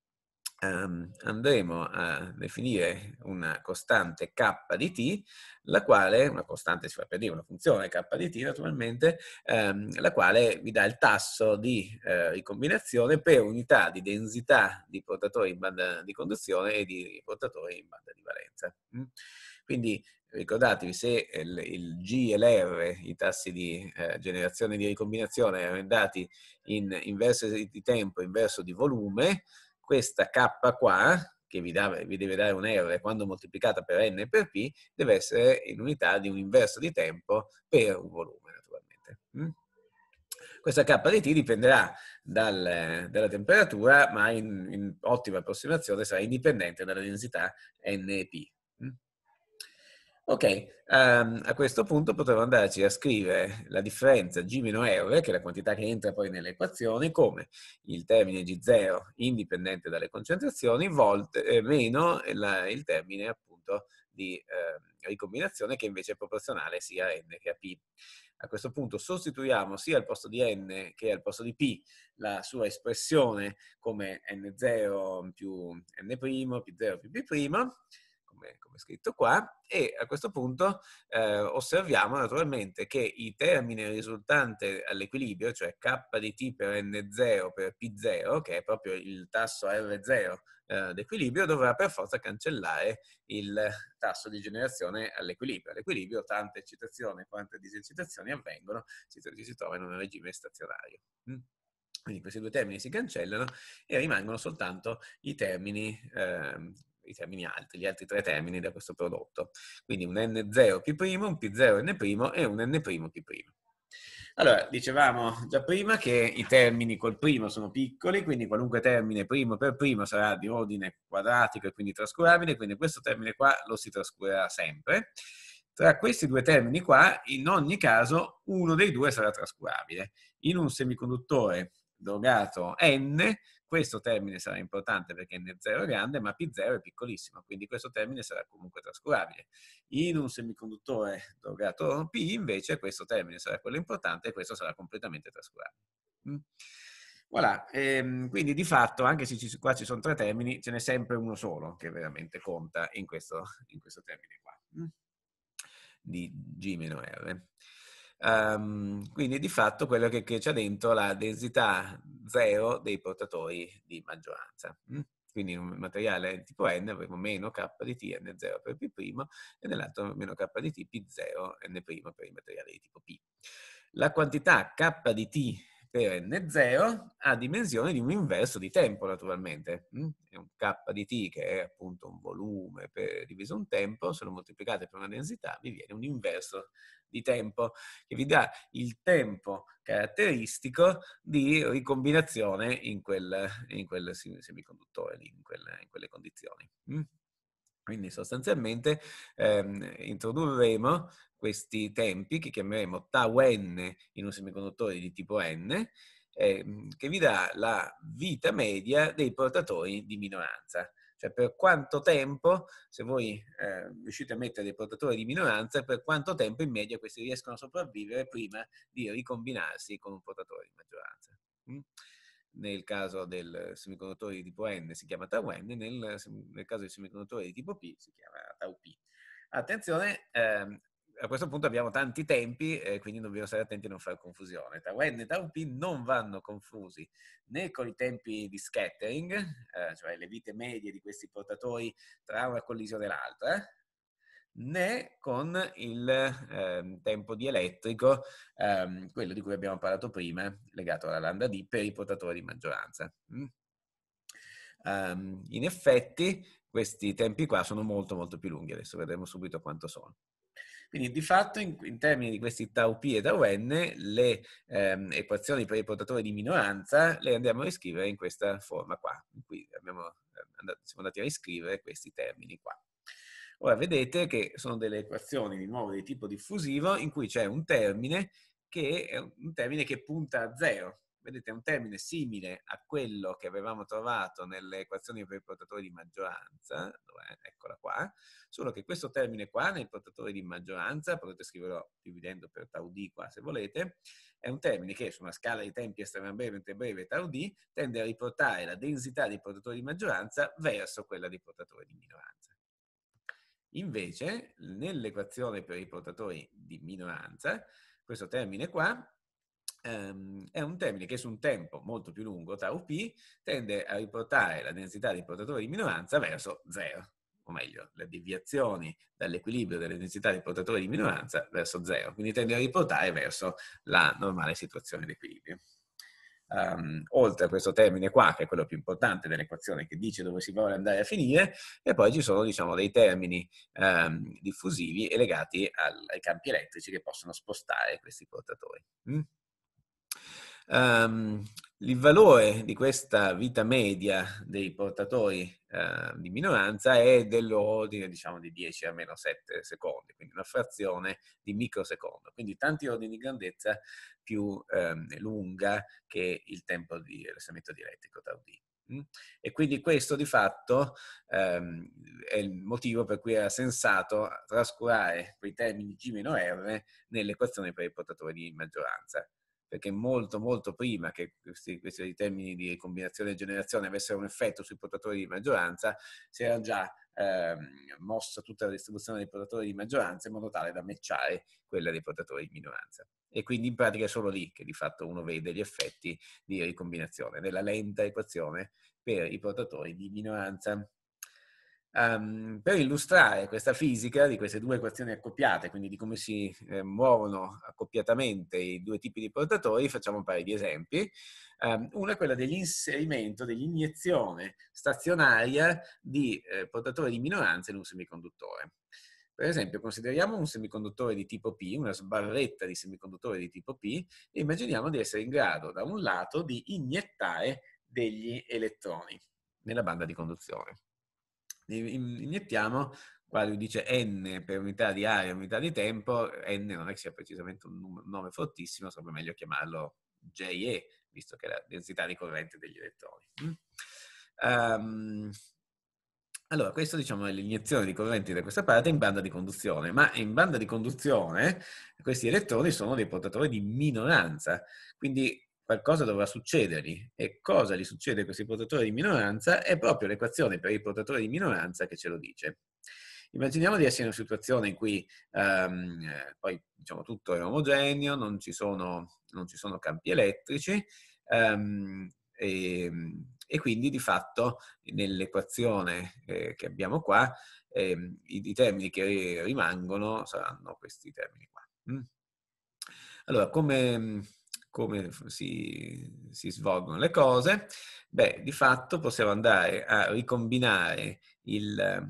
Um, andremo a definire una costante k di t, la quale, una costante si fa per dire una funzione k di t naturalmente, um, la quale vi dà il tasso di uh, ricombinazione per unità di densità di portatori in banda di conduzione e di portatori in banda di valenza. Mm. Quindi ricordatevi se il, il, G e l'R, i tassi di eh, generazione di ricombinazione erano dati in inverso di tempo, inverso di volume, questa K qua, che vi, dà, vi, deve dare un R quando moltiplicata per n per p, deve essere in unità di un inverso di tempo per un volume, naturalmente. Mm? Questa K di t dipenderà dal, dalla temperatura, ma in, in ottima approssimazione sarà indipendente dalla densità np. Ok, um, a questo punto potremmo andarci a scrivere la differenza G-R, che è la quantità che entra poi nell'equazione, come il termine G0 indipendente dalle concentrazioni, volte, eh, meno la, il termine appunto di eh, ricombinazione che invece è proporzionale sia a n che a p. A questo punto sostituiamo sia al posto di n che al posto di p la sua espressione come n0 più n' più 0 più p' come, come scritto qua, e a questo punto eh, osserviamo naturalmente che il termine risultante all'equilibrio, cioè K di T per N0 per P0, che è proprio il tasso R0 eh, d'equilibrio, dovrà per forza cancellare il tasso di generazione all'equilibrio. All'equilibrio tante eccitazioni quante diseccitazioni avvengono, si, si trova in un regime stazionario. Mm. Quindi questi due termini si cancellano e rimangono soltanto i termini eh, i termini altri, gli altri tre termini da questo prodotto. Quindi un n 0 più primo, un P0N' primo e un n più primo. Allora, dicevamo già prima che i termini col primo sono piccoli, quindi qualunque termine primo per primo sarà di ordine quadratico e quindi trascurabile, quindi questo termine qua lo si trascurerà sempre. Tra questi due termini qua, in ogni caso, uno dei due sarà trascurabile. In un semiconduttore drogato N, questo termine sarà importante perché N0 è grande, ma P0 è piccolissimo, quindi questo termine sarà comunque trascurabile. In un semiconduttore drogato P invece questo termine sarà quello importante e questo sarà completamente trascurabile. Mm. Voilà, ehm, quindi di fatto, anche se ci, qua ci sono tre termini, ce n'è sempre uno solo che veramente conta in questo, in questo termine qua, mm, di G-R. Um, quindi di fatto quello che, che c'è dentro la densità zero dei portatori di maggioranza. Mm? Quindi in un materiale tipo N avremo meno K di T N0 per P' e nell'altro meno K di T P0 N' per i materiali di tipo P. La quantità K di T per n0 ha dimensione di un inverso di tempo naturalmente. Mm? È un k di t che è appunto un volume per, diviso un tempo, se lo moltiplicate per una densità vi viene un inverso di tempo che vi dà il tempo caratteristico di ricombinazione in quel, in quel semiconduttore, in, quel, in quelle condizioni. Mm? Quindi sostanzialmente ehm, introdurremo questi tempi che chiameremo tau n in un semiconduttore di tipo n, ehm, che vi dà la vita media dei portatori di minoranza. Cioè per quanto tempo, se voi eh, riuscite a mettere dei portatori di minoranza, per quanto tempo in media questi riescono a sopravvivere prima di ricombinarsi con un portatore di maggioranza. Mm? nel caso del semiconduttore di tipo N si chiama tau N, nel, nel caso del semiconduttore di tipo P si chiama tau P. Attenzione, ehm, a questo punto abbiamo tanti tempi, eh, quindi dobbiamo stare attenti a non fare confusione. Tau N e Tau P non vanno confusi né con i tempi di scattering, eh, cioè le vite medie di questi portatori tra una collisione e l'altra, eh, né con il eh, tempo dielettrico, ehm, quello di cui abbiamo parlato prima, legato alla lambda D per i portatori di maggioranza. Mm. Um, in effetti questi tempi qua sono molto molto più lunghi, adesso vedremo subito quanto sono. Quindi di fatto in, in termini di questi tau p e tau n, le ehm, equazioni per i portatori di minoranza le andiamo a riscrivere in questa forma qua. Qui abbiamo, ehm, siamo andati a riscrivere questi termini qua. Ora vedete che sono delle equazioni di nuovo di tipo diffusivo in cui c'è un termine che è un termine che punta a zero. Vedete, è un termine simile a quello che avevamo trovato nelle equazioni per i portatori di maggioranza, eccola qua, solo che questo termine qua nel portatore di maggioranza, potete scriverlo dividendo per tau d qua se volete, è un termine che su una scala di tempi estremamente breve, tau d, tende a riportare la densità dei portatori di maggioranza verso quella dei portatori di minoranza. Invece, nell'equazione per i portatori di minoranza, questo termine qua ehm, è un termine che su un tempo molto più lungo, tau p, tende a riportare la densità dei portatori di minoranza verso zero, o meglio, le deviazioni dall'equilibrio delle densità dei portatori di minoranza verso zero, quindi tende a riportare verso la normale situazione di equilibrio um, oltre a questo termine qua, che è quello più importante dell'equazione, che dice dove si vuole andare a finire, e poi ci sono diciamo, dei termini um, diffusivi e legati al, ai campi elettrici che possono spostare questi portatori. Mm? Um, il valore di questa vita media dei portatori eh, di minoranza è dell'ordine diciamo, di 10 a meno 7 secondi, quindi una frazione di microsecondo, quindi tanti ordini di grandezza più eh, lunga che il tempo di rilassamento dialettico tra uditi. Mm? E quindi questo di fatto ehm, è il motivo per cui era sensato trascurare quei termini G-R nell'equazione per i portatori di maggioranza perché molto molto prima che questi, questi termini di combinazione e generazione avessero un effetto sui portatori di maggioranza, si era già eh, mossa tutta la distribuzione dei portatori di maggioranza in modo tale da matchare quella dei portatori di minoranza. E quindi in pratica è solo lì che di fatto uno vede gli effetti di ricombinazione, della lenta equazione per i portatori di minoranza um, per illustrare questa fisica di queste due equazioni accoppiate, quindi di come si eh, muovono accoppiatamente i due tipi di portatori, facciamo un paio di esempi. Um, una è quella dell'inserimento, dell'iniezione stazionaria di eh, portatori di minoranza in un semiconduttore. Per esempio, consideriamo un semiconduttore di tipo P, una sbarretta di semiconduttore di tipo P, e immaginiamo di essere in grado, da un lato, di iniettare degli elettroni nella banda di conduzione iniettiamo, qua lui dice n per unità di aria, unità di tempo, n non è che sia precisamente un nome fortissimo, sarebbe meglio chiamarlo JE, visto che è la densità di corrente degli elettroni. Um, allora, questa diciamo, è l'iniezione di correnti da questa parte in banda di conduzione, ma in banda di conduzione questi elettroni sono dei portatori di minoranza, quindi qualcosa doveva succedergli e cosa gli succede a questi portatori di minoranza è proprio l'equazione per i portatori di minoranza che ce lo dice. Immaginiamo di essere in una situazione in cui ehm, poi diciamo, tutto è omogeneo, non ci sono, non ci sono campi elettrici ehm, e, ehm, e, quindi di fatto nell'equazione eh, che abbiamo qua ehm, i, i, termini che rimangono saranno questi termini qua. Mm. Allora, come, come si, si svolgono le cose, beh, di fatto possiamo andare a ricombinare il...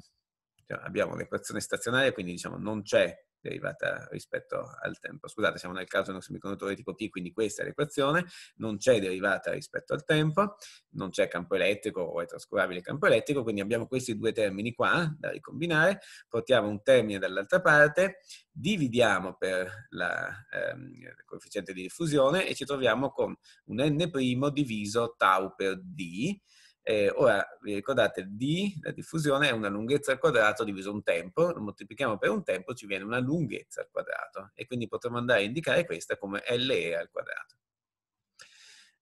Cioè abbiamo l'equazione stazionaria, quindi diciamo non c'è derivata rispetto al tempo. Scusate, siamo nel caso di un semiconduttore tipo P, quindi questa è l'equazione, non c'è derivata rispetto al tempo, non c'è campo elettrico o è trascurabile campo elettrico, quindi abbiamo questi due termini qua eh, da ricombinare, portiamo un termine dall'altra parte, dividiamo per la, ehm, il coefficiente di diffusione e ci troviamo con un n' diviso tau per d, eh, ora, vi ricordate, D, la diffusione, è una lunghezza al quadrato diviso un tempo, lo moltiplichiamo per un tempo, ci viene una lunghezza al quadrato, e quindi potremmo andare a indicare questa come LE al quadrato.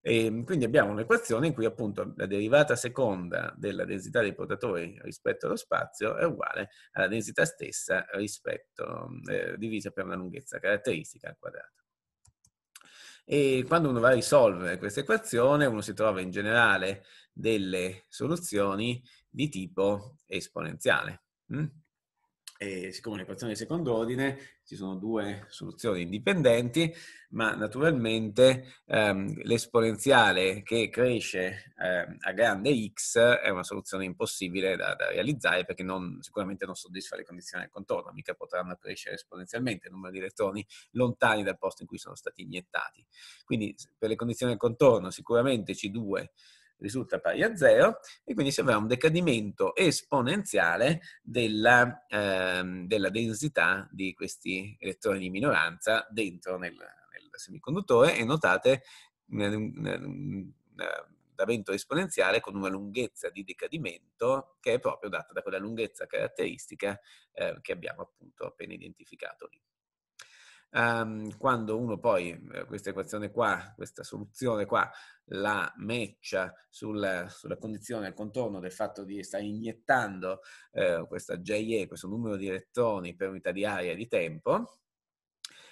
E ehm, quindi abbiamo un'equazione in cui appunto la derivata seconda della densità dei portatori rispetto allo spazio è uguale alla densità stessa rispetto, eh, divisa per una lunghezza caratteristica al quadrato. E quando uno va a risolvere questa equazione, uno si trova in generale delle soluzioni di tipo esponenziale. Mm? E siccome l'equazione di secondo ordine ci sono due soluzioni indipendenti, ma naturalmente ehm, l'esponenziale che cresce ehm, a grande x è una soluzione impossibile da, da realizzare perché non, sicuramente non soddisfa le condizioni del contorno, mica potranno crescere esponenzialmente il numero di elettroni lontani dal posto in cui sono stati iniettati. Quindi per le condizioni del contorno sicuramente C2 risulta pari a zero e quindi si avrà un decadimento esponenziale della, ehm, della densità di questi elettroni di minoranza dentro nel, nel semiconduttore e notate un andamento esponenziale con una lunghezza di decadimento che è proprio data da quella lunghezza caratteristica eh, che abbiamo appunto appena identificato lì. Um, quando uno poi eh, questa equazione qua, questa soluzione qua, la meccia sul, sulla condizione al contorno del fatto di stare iniettando eh, questa JE, questo numero di elettroni per unità di aria e di tempo,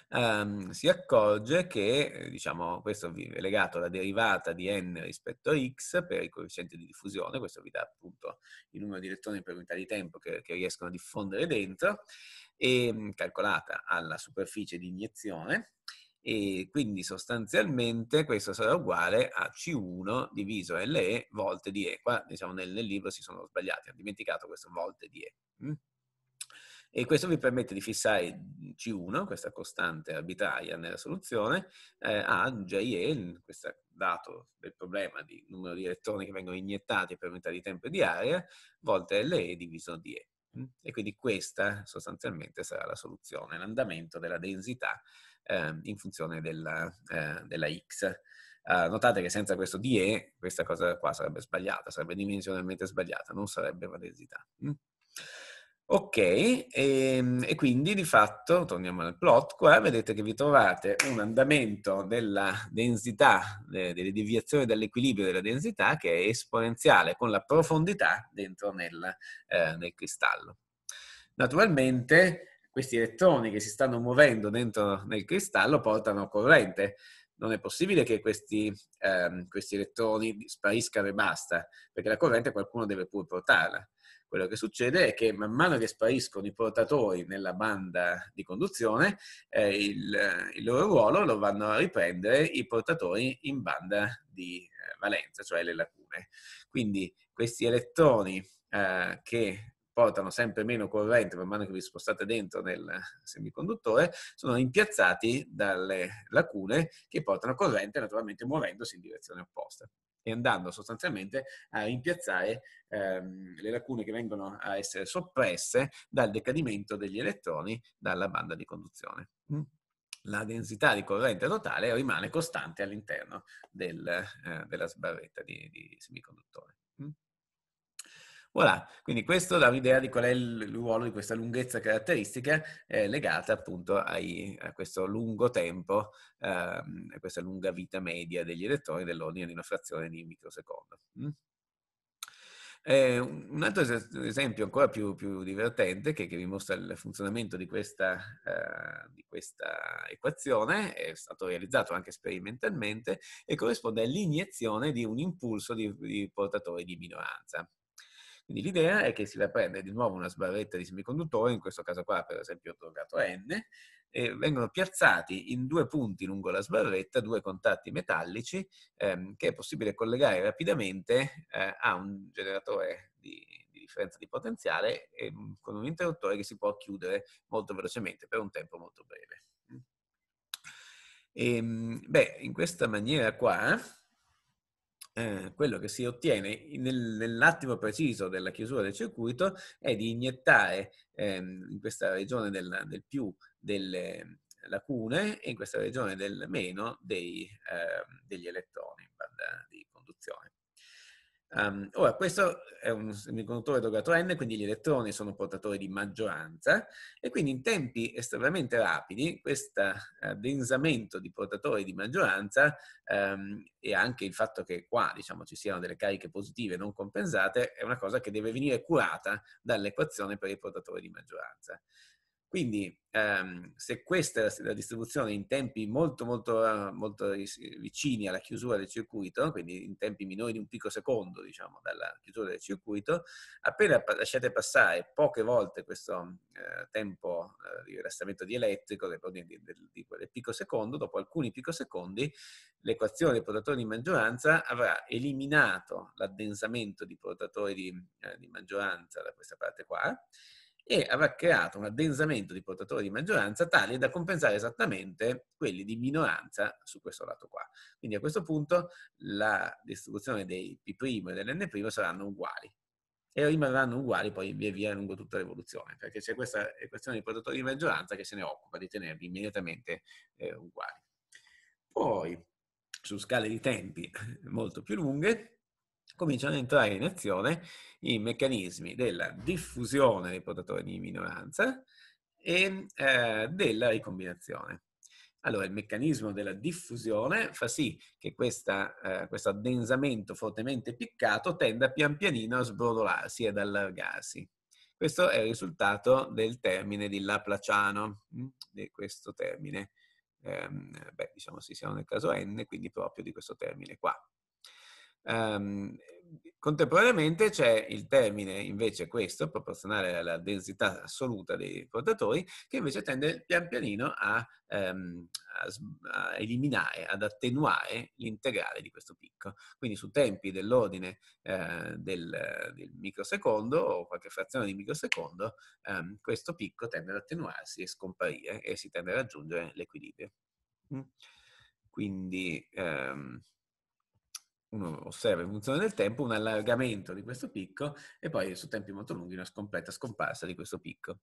ehm, si accorge che, eh, diciamo, questo è legato alla derivata di n rispetto a x per il coefficiente di diffusione, questo vi dà appunto il numero di elettroni per unità di tempo che, che riescono a diffondere dentro, e, ehm, calcolata alla superficie di iniezione, e quindi sostanzialmente questo sarà uguale a C1 diviso LE volte di E. Qua diciamo nel, nel libro si sono sbagliati, hanno dimenticato questo volte di E. Mm? e questo vi permette di fissare C1, questa costante arbitraria nella soluzione, eh, a JE, questo dato del problema di numero di elettroni che vengono iniettati per unità di tempo e di area, volte LE diviso DE. Mm? E quindi questa sostanzialmente sarà la soluzione, l'andamento della densità eh, in funzione della, eh, della X. Uh, notate che senza questo DE questa cosa qua sarebbe sbagliata, sarebbe dimensionalmente sbagliata, non sarebbe una densità. Mm? Ok, e, ehm, e, quindi di fatto, torniamo al plot qua, vedete che vi trovate un andamento della densità, delle deviazioni dall'equilibrio della densità che è esponenziale con la profondità dentro nel, eh, nel cristallo. Naturalmente questi elettroni che si stanno muovendo dentro nel cristallo portano corrente, non è possibile che questi, ehm, questi elettroni spariscano e basta, perché la corrente qualcuno deve pur portarla. Quello che succede è che man mano che spariscono i portatori nella banda di conduzione, eh, il, il, loro ruolo lo vanno a riprendere i portatori in banda di eh, valenza, cioè le lacune. Quindi questi elettroni eh, che portano sempre meno corrente man mano che vi spostate dentro nel semiconduttore, sono rimpiazzati dalle lacune che portano corrente naturalmente muovendosi in direzione opposta e andando sostanzialmente a rimpiazzare ehm, le lacune che vengono a essere soppresse dal decadimento degli elettroni dalla banda di conduzione. Mm. La densità di corrente totale rimane costante all'interno del, eh, della sbarretta di, di semiconduttore. Voilà, quindi questo dà un'idea di qual è il ruolo di questa lunghezza caratteristica eh, legata appunto ai, a questo lungo tempo, eh, a questa lunga vita media degli elettroni dell'ordine di una frazione di microsecondo. Mm? Eh, un altro esempio ancora più, più divertente che, che, vi mostra il funzionamento di questa, eh, di questa, equazione è stato realizzato anche sperimentalmente e corrisponde all'iniezione di un impulso di, di portatore di minoranza. Quindi l'idea è che si la prende di nuovo una sbarretta di semiconduttore, in questo caso qua per esempio ho drogato N, e vengono piazzati in due punti lungo la sbarretta due contatti metallici ehm, che è possibile collegare rapidamente eh, a un generatore di, di differenza di potenziale e, mm, con un interruttore che si può chiudere molto velocemente per un tempo molto breve. Mm. E, ehm, beh, in questa maniera qua eh, quello che si ottiene nel, nell'attimo preciso della chiusura del circuito è di iniettare ehm, in questa regione del, del, più delle lacune e in questa regione del meno dei, ehm, degli elettroni di conduzione. Um, ora, questo è un semiconduttore dogato N, quindi gli elettroni sono portatori di maggioranza e quindi in tempi estremamente rapidi questo addensamento eh, di portatori di maggioranza um, e anche il fatto che qua diciamo, ci siano delle cariche positive non compensate è una cosa che deve venire curata dall'equazione per i portatori di maggioranza. Quindi ehm, se questa è la distribuzione in tempi molto, molto, eh, molto vicini alla chiusura del circuito, quindi in tempi minori di un picco diciamo, dalla chiusura del circuito, appena lasciate passare poche volte questo eh, tempo eh, di rilassamento dielettrico del, del, del, del picco secondo, dopo alcuni piccosecondi, l'equazione dei portatori di maggioranza avrà eliminato l'addensamento di portatori di, eh, di maggioranza da questa parte qua, e avrà creato un addensamento di portatori di maggioranza tali da compensare esattamente quelli di minoranza su questo lato qua. Quindi a questo punto la distribuzione dei P' e dell'n' saranno uguali e rimarranno uguali poi via via lungo tutta l'evoluzione, perché c'è questa equazione di portatori di maggioranza che se ne occupa di tenerli immediatamente eh, uguali. Poi, su scale di tempi *laughs* molto più lunghe, cominciano ad entrare in azione i meccanismi della diffusione dei portatori di minoranza e eh, della ricombinazione. Allora, il meccanismo della diffusione fa sì che questa, eh, questo addensamento fortemente piccato tenda pian pianino a sbrodolarsi e ad allargarsi. Questo è il risultato del termine di Laplaciano, mm, di questo termine, eh, beh, diciamo sì, siamo nel caso n, quindi proprio di questo termine qua. Um, contemporaneamente c'è il termine invece questo, proporzionale alla densità assoluta dei portatori, che invece tende pian pianino a, um, a, a eliminare, ad attenuare l'integrale di questo picco. Quindi su tempi dell'ordine eh, del, del, microsecondo o qualche frazione di microsecondo, um, questo picco tende ad attenuarsi e scomparire e si tende a raggiungere l'equilibrio. Mm. Quindi ehm, uno osserva in funzione del tempo un allargamento di questo picco e poi su tempi molto lunghi una completa scomparsa di questo picco.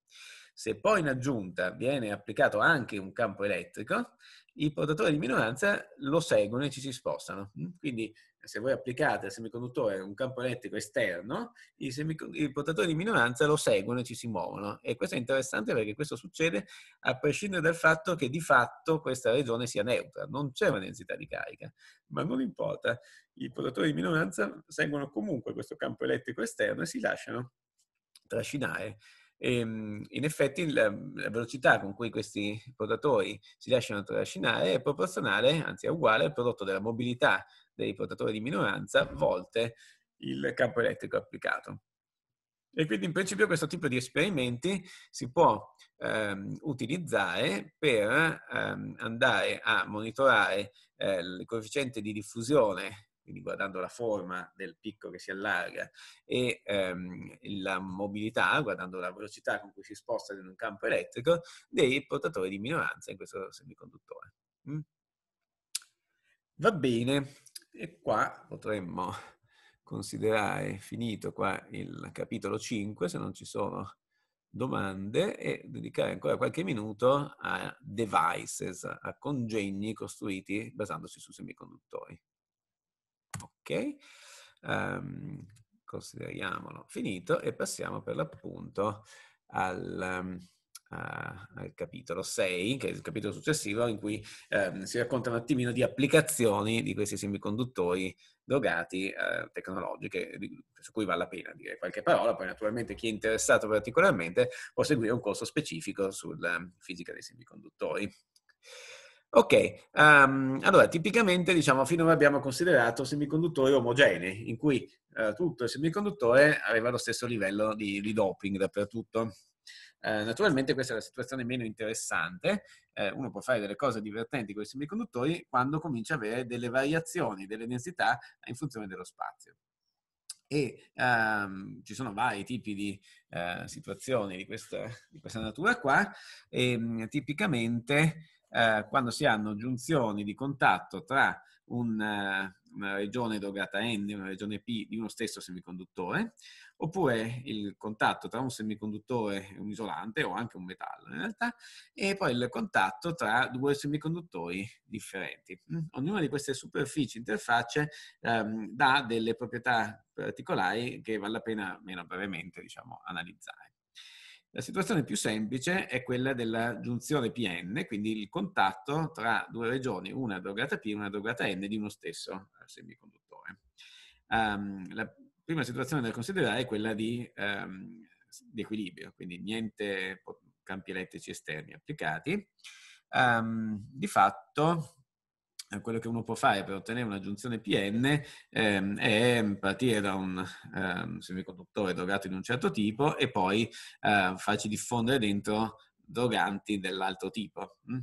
Se poi in aggiunta viene applicato anche un campo elettrico, i portatori di minoranza lo seguono e ci si spostano. Quindi se voi applicate al semiconduttore un campo elettrico esterno, i, i, portatori di minoranza lo seguono e ci si muovono. E questo è interessante perché questo succede a prescindere dal fatto che di fatto questa regione sia neutra, non c'è una densità di carica, ma non importa, i portatori di minoranza seguono comunque questo campo elettrico esterno e si lasciano trascinare. E, ehm, in effetti la, la, velocità con cui questi portatori si lasciano trascinare è proporzionale, anzi è uguale al prodotto della mobilità dei portatori di minoranza volte il campo elettrico applicato. E quindi in principio questo tipo di esperimenti si può ehm, utilizzare per ehm, andare a monitorare eh, il coefficiente di diffusione, quindi guardando la forma del picco che si allarga e ehm, la mobilità, guardando la velocità con cui si sposta in un campo elettrico, dei portatori di minoranza in questo semiconduttore. Mm? Va bene, e qua potremmo *laughs* considerare finito qua il capitolo 5, se non ci sono domande, e dedicare ancora qualche minuto a devices, a congegni costruiti basandosi su semiconduttori. Ok? Um, consideriamolo finito e passiamo per l'appunto al... Um, eh, al capitolo 6, che è il capitolo successivo, in cui eh, si racconta un attimino di applicazioni di questi semiconduttori drogati eh, tecnologiche, su cui vale la pena dire qualche parola. Poi naturalmente chi è interessato particolarmente può seguire un corso specifico sulla ehm, fisica dei semiconduttori. Ok, um, allora tipicamente diciamo finora abbiamo considerato semiconduttori omogenei, in cui eh, tutto il semiconduttore aveva lo stesso livello di, di doping dappertutto. Eh, naturalmente questa è la situazione meno interessante, eh, uno può fare delle cose divertenti con i semiconduttori quando comincia a avere delle variazioni delle densità in funzione dello spazio. E ehm, ci sono vari tipi di eh, situazioni di questa, di questa, natura qua, e mm, tipicamente eh, quando si hanno giunzioni di contatto tra un, eh, una regione erogata N e una regione P di uno stesso semiconduttore, oppure il contatto tra un semiconduttore e un isolante o anche un metallo in realtà, e poi il contatto tra due semiconduttori differenti. Mm, ognuna di queste superfici interfacce ehm, dà delle proprietà particolari che vale la pena meno brevemente diciamo, analizzare. La situazione più semplice è quella della giunzione PN, quindi il contatto tra due regioni, una drogata P e una drogata N di uno stesso eh, semiconduttore. Um, la prima situazione da considerare è quella di, um, di equilibrio, quindi niente campi elettrici esterni applicati. Um, di fatto quello che uno può fare per ottenere una giunzione PN ehm, è partire da un ehm, semiconduttore drogato di un certo tipo e poi eh, farci diffondere dentro droganti dell'altro tipo. Mm?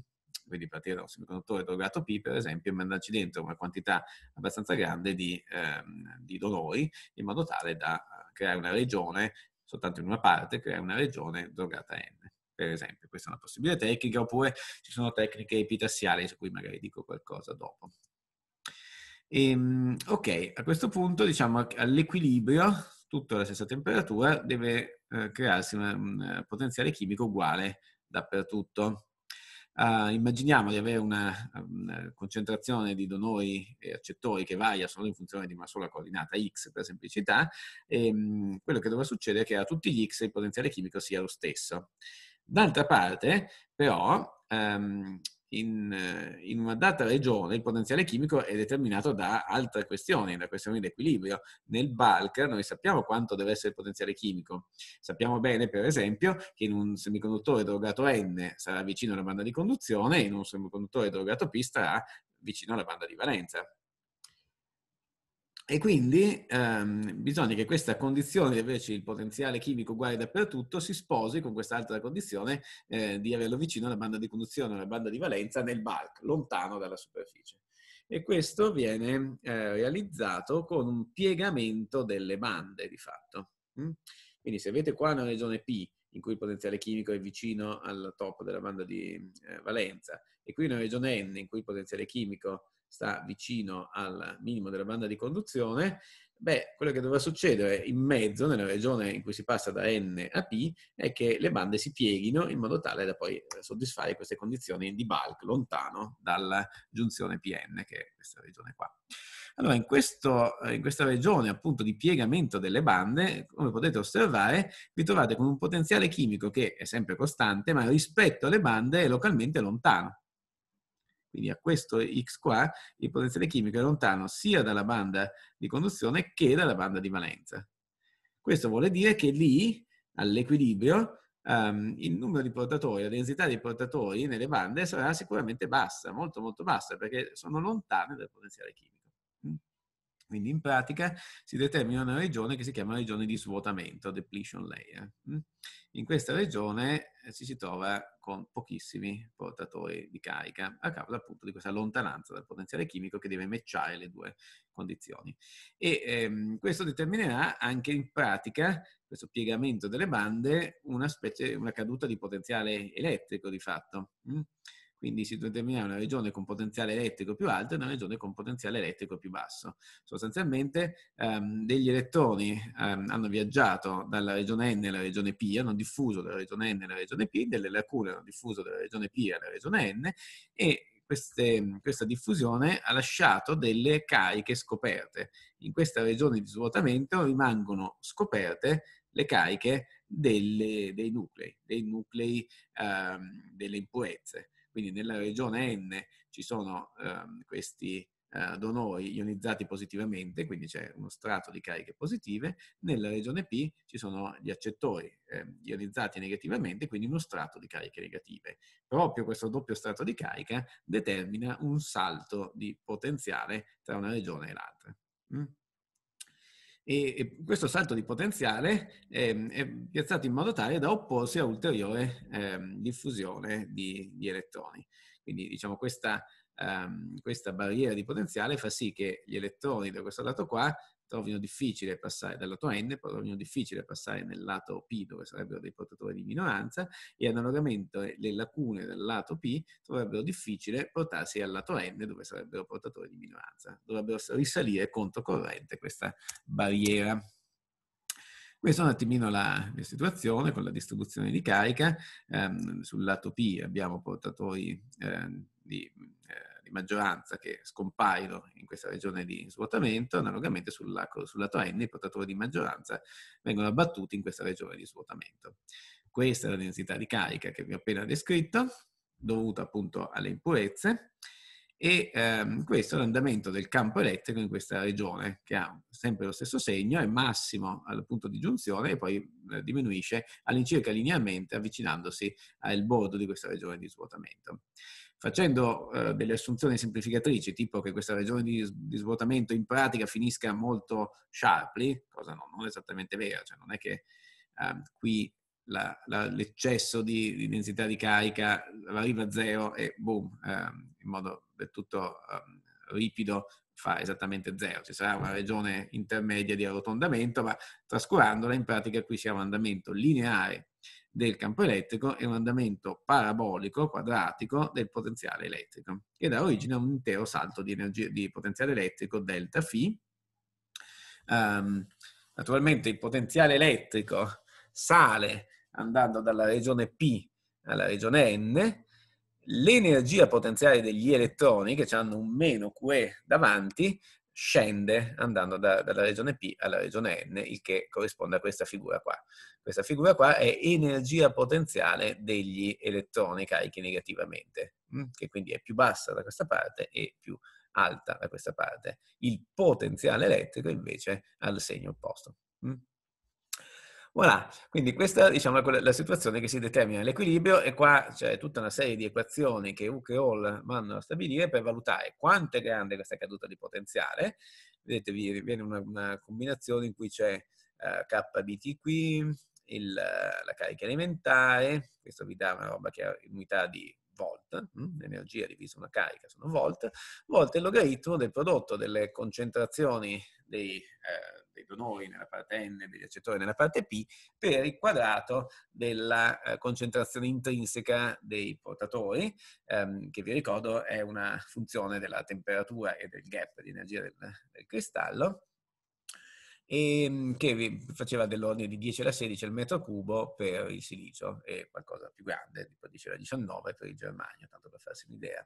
Quindi partire da un semiconduttore drogato P, per esempio, e mandarci dentro una quantità abbastanza grande di, ehm, di dolori, in modo tale da eh, creare una regione, soltanto in una parte, creare una regione drogata N per esempio, questa è una possibile tecnica, oppure ci sono tecniche epitassiali su cui magari dico qualcosa dopo. E, ehm, ok, a questo punto diciamo all'equilibrio, tutto alla stessa temperatura, deve eh, crearsi un, un eh, potenziale chimico uguale dappertutto. Uh, immaginiamo di avere una, una, eh, concentrazione di donori e accettori che varia solo in funzione di una sola coordinata x per semplicità, e, um, quello che dovrà succedere è che a tutti gli x il potenziale chimico sia lo stesso. D'altra parte, però, ehm, in, eh, in, una data regione il potenziale chimico è determinato da altre questioni, da questioni di equilibrio. Nel bulk noi sappiamo quanto deve essere il potenziale chimico. Sappiamo bene, per esempio, che in un semiconduttore drogato N sarà vicino alla banda di conduzione e in un semiconduttore drogato P sarà vicino alla banda di valenza. E quindi ehm, bisogna che questa condizione di averci il potenziale chimico uguale dappertutto si sposi con quest'altra condizione eh, di averlo vicino alla banda di conduzione, alla banda di valenza nel bulk, lontano dalla superficie. E questo viene eh, realizzato con un piegamento delle bande di fatto. Mm? Quindi se avete qua una regione P in cui il potenziale chimico è vicino al top della banda di eh, valenza e qui una regione N in cui il potenziale chimico sta vicino al minimo della banda di conduzione, beh, quello che dovrà succedere in mezzo, nella regione in cui si passa da N a P, è che le bande si pieghino in modo tale da poi eh, soddisfare queste condizioni di bulk lontano dalla giunzione PN, che è questa regione qua. Allora, in, questo, eh, in questa regione appunto di piegamento delle bande, come potete osservare, vi trovate con un potenziale chimico che è sempre costante, ma rispetto alle bande è localmente lontano. Quindi a questo X qua il potenziale chimico è lontano sia dalla banda di conduzione che dalla banda di valenza. Questo vuol dire che lì, all'equilibrio, Um, il numero di portatori, la densità dei portatori nelle bande sarà sicuramente bassa, molto molto bassa, perché sono lontane dal potenziale chimico. Quindi in pratica si determina una regione che si chiama regione di svuotamento, depletion layer. Mm? In questa regione si eh, si trova con pochissimi portatori di carica a causa appunto di questa lontananza dal potenziale chimico che deve matchare le due condizioni. E ehm, questo determinerà anche in pratica, questo piegamento delle bande, una, specie, una caduta di potenziale elettrico di fatto. Mh? Mm? Quindi si determina una regione con potenziale elettrico più alto e una regione con potenziale elettrico più basso. Sostanzialmente ehm, degli elettroni ehm, hanno viaggiato dalla regione N alla regione P, hanno diffuso dalla regione N alla regione P, delle lacune hanno diffuso dalla regione P alla regione N e queste, questa diffusione ha lasciato delle cariche scoperte. In questa regione di svuotamento rimangono scoperte le cariche delle, dei nuclei, dei nuclei ehm, delle impurezze. Quindi nella regione N ci sono ehm, questi eh, donori ionizzati positivamente, quindi c'è uno strato di cariche positive, nella regione P ci sono gli accettori eh, ionizzati negativamente, quindi uno strato di cariche negative. Proprio questo doppio strato di carica determina un salto di potenziale tra una regione e l'altra. Mm? e, questo salto di potenziale eh, è piazzato in modo tale da opporsi a ulteriore ehm, diffusione di, di, elettroni. Quindi diciamo questa, ehm, questa barriera di potenziale fa sì che gli elettroni da questo lato qua trovino difficile passare dal lato N, trovo vino difficile passare nel lato P dove sarebbero dei portatori di minoranza e analogamente le lacune dal lato P troverebbero difficile portarsi al lato N dove sarebbero portatori di minoranza. Dovrebbero risalire controcorrente questa barriera. Questa è un attimino la, la situazione con la distribuzione di carica. Um, sul lato P abbiamo portatori eh, di di maggioranza che scompaiono in questa regione di svuotamento, analogamente sul, lato, sul lato N i portatori di maggioranza vengono abbattuti in questa regione di svuotamento. Questa è la densità di carica che vi ho appena descritto, dovuta appunto alle impurezze, e ehm, questo è l'andamento del campo elettrico in questa regione, che ha sempre lo stesso segno, è massimo al punto di giunzione e poi eh, diminuisce all'incirca linearmente avvicinandosi al bordo di questa regione di svuotamento facendo eh, delle assunzioni semplificatrici, tipo che questa regione di, di svuotamento in pratica finisca molto sharply, cosa no, non esattamente vera, cioè non è che eh, qui la, la, l'eccesso di, di, densità di carica arriva a zero e boom, ehm, in modo del tutto ehm, ripido fa esattamente zero, ci sarà una regione intermedia di arrotondamento, ma trascurandola in pratica qui siamo a andamento lineare del campo elettrico è un andamento parabolico quadratico del potenziale elettrico, che dà origine a un intero salto di, energia, di potenziale elettrico delta φ. Um, naturalmente il potenziale elettrico sale andando dalla regione P alla regione N, l'energia potenziale degli elettroni, che hanno un meno QE davanti, scende andando da, dalla regione P alla regione N, il che corrisponde a questa figura qua. Questa figura qua è energia potenziale degli elettroni carichi negativamente, mm, che quindi è più bassa da questa parte e più alta da questa parte. Il potenziale elettrico invece ha il segno opposto. Mm. Voilà, quindi questa diciamo, è diciamo, la, situazione che si determina l'equilibrio e qua c'è tutta una serie di equazioni che Hooke e Hall vanno a stabilire per valutare quanto è grande questa caduta di potenziale. Vedete, vi viene una, una combinazione in cui c'è eh, KBT qui, il, la carica elementare, questo vi dà una roba che è unità di volt, hm, l'energia divisa una carica sono volt, volte il logaritmo del prodotto delle concentrazioni dei... Eh, dei donori nella parte N, degli accettori nella parte P, per il quadrato della eh, concentrazione intrinseca dei portatori, ehm, che vi ricordo è una funzione della temperatura e del gap di energia del, del cristallo, e, ehm, che faceva dell'ordine di 10 alla 16 al metro cubo per il silicio e qualcosa più grande, tipo 10 alla 19 per il germanio, tanto per farsi un'idea.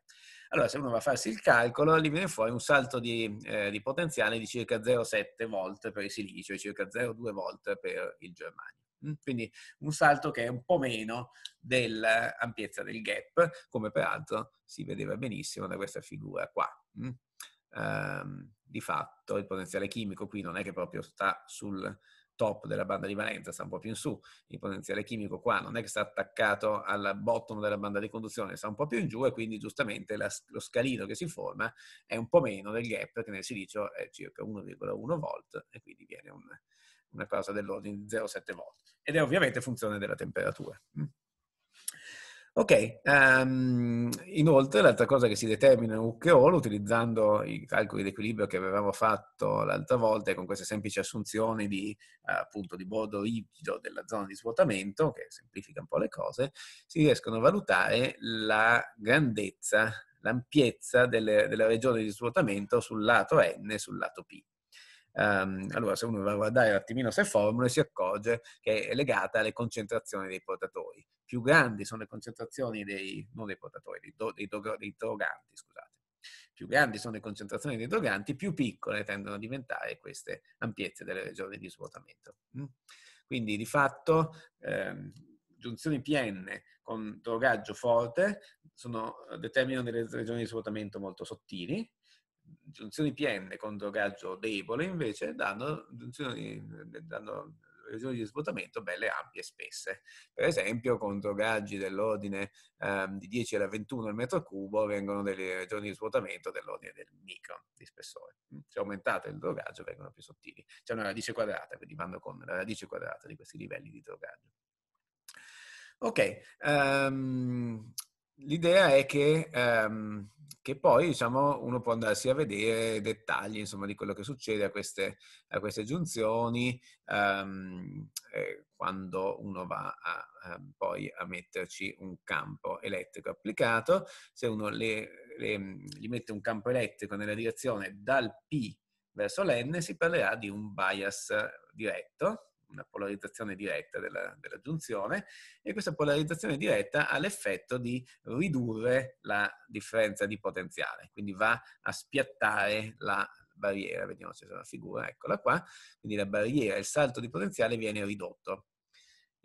Allora, se uno va a farsi il calcolo, gli viene fuori un salto di, eh, di potenziale di circa 0,7 volt per il silicio e circa 0,2 volt per il germanio mm? quindi un salto che è un po' meno dell'ampiezza del gap, come peraltro si vedeva benissimo da questa figura qua. Mm? ehm, di fatto il potenziale chimico qui non è che proprio sta sul top della banda di valenza, sta un po' più in su, il potenziale chimico qua non è che sta attaccato al bottom della banda di conduzione, sta un po' più in giù e quindi giustamente la, lo scalino che si forma è un po' meno del gap che nel silicio è circa 1,1 volt e quindi viene un, una cosa dell'ordine di 0,7 volt ed è ovviamente funzione della temperatura. Mm. Ok, um, inoltre l'altra cosa che si determina in Uccheolo, utilizzando i calcoli di equilibrio che avevamo fatto l'altra volta con queste semplici assunzioni di, appunto, di bordo rigido della zona di svuotamento, che semplifica un po' le cose, si riescono a valutare la grandezza, l'ampiezza delle, della regione di svuotamento sul lato N e sul lato P. Um, allora, se uno va a guardare un attimino queste formule, si accorge che è legata alle concentrazioni dei portatori. Più grandi sono le concentrazioni dei, non dei portatori, dei, do, dei, do, dei droganti, scusate. Più grandi sono le concentrazioni dei droganti, più piccole tendono a diventare queste ampiezze delle regioni di svuotamento. Mm. Quindi, di fatto, ehm, giunzioni PN con drogaggio forte sono, determinano delle regioni di svuotamento molto sottili, giunzioni piene con drogaggio debole invece danno, danno regioni di svuotamento belle ampie e spesse. Per esempio, con drogaggi dell'ordine ehm, di 10 alla 21 al metro cubo vengono delle regioni di svuotamento dell'ordine del micro di spessore. Mm, se aumentate il drogaggio vengono più sottili. C'è una radice quadrata, quindi vanno con la radice quadrata di questi livelli di drogaggio. Ok, um, L'idea è che, ehm, che poi diciamo, uno può andarsi a vedere dettagli insomma, di quello che succede a queste, a queste giunzioni ehm, eh, quando uno va a, a, poi a metterci un campo elettrico applicato. Se uno le, le, gli mette un campo elettrico nella direzione dal P verso l'N si parlerà di un bias diretto una polarizzazione diretta della, della giunzione e questa polarizzazione diretta ha l'effetto di ridurre la differenza di potenziale, quindi va a spiattare la barriera, vediamo se c'è una figura, eccola qua, quindi la barriera, il salto di potenziale viene ridotto.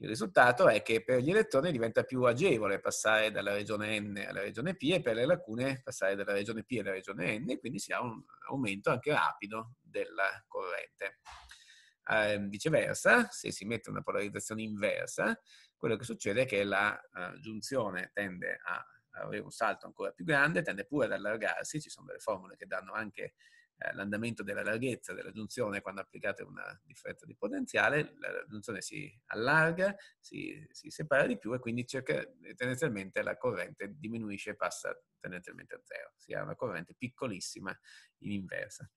Il risultato è che per gli elettroni diventa più agevole passare dalla regione N alla regione P e per le lacune passare dalla regione P alla regione N, quindi si ha un aumento anche rapido della corrente. Eh, viceversa, se si mette una polarizzazione inversa, quello che succede è che la uh, giunzione tende a avere un salto ancora più grande, tende pure ad allargarsi, ci sono delle formule che danno anche uh, l'andamento della larghezza della giunzione quando applicate una differenza di potenziale, la giunzione si allarga, si, si separa di più e quindi cerca, eh, tendenzialmente la corrente diminuisce e passa tendenzialmente a zero, si ha una corrente piccolissima in inversa.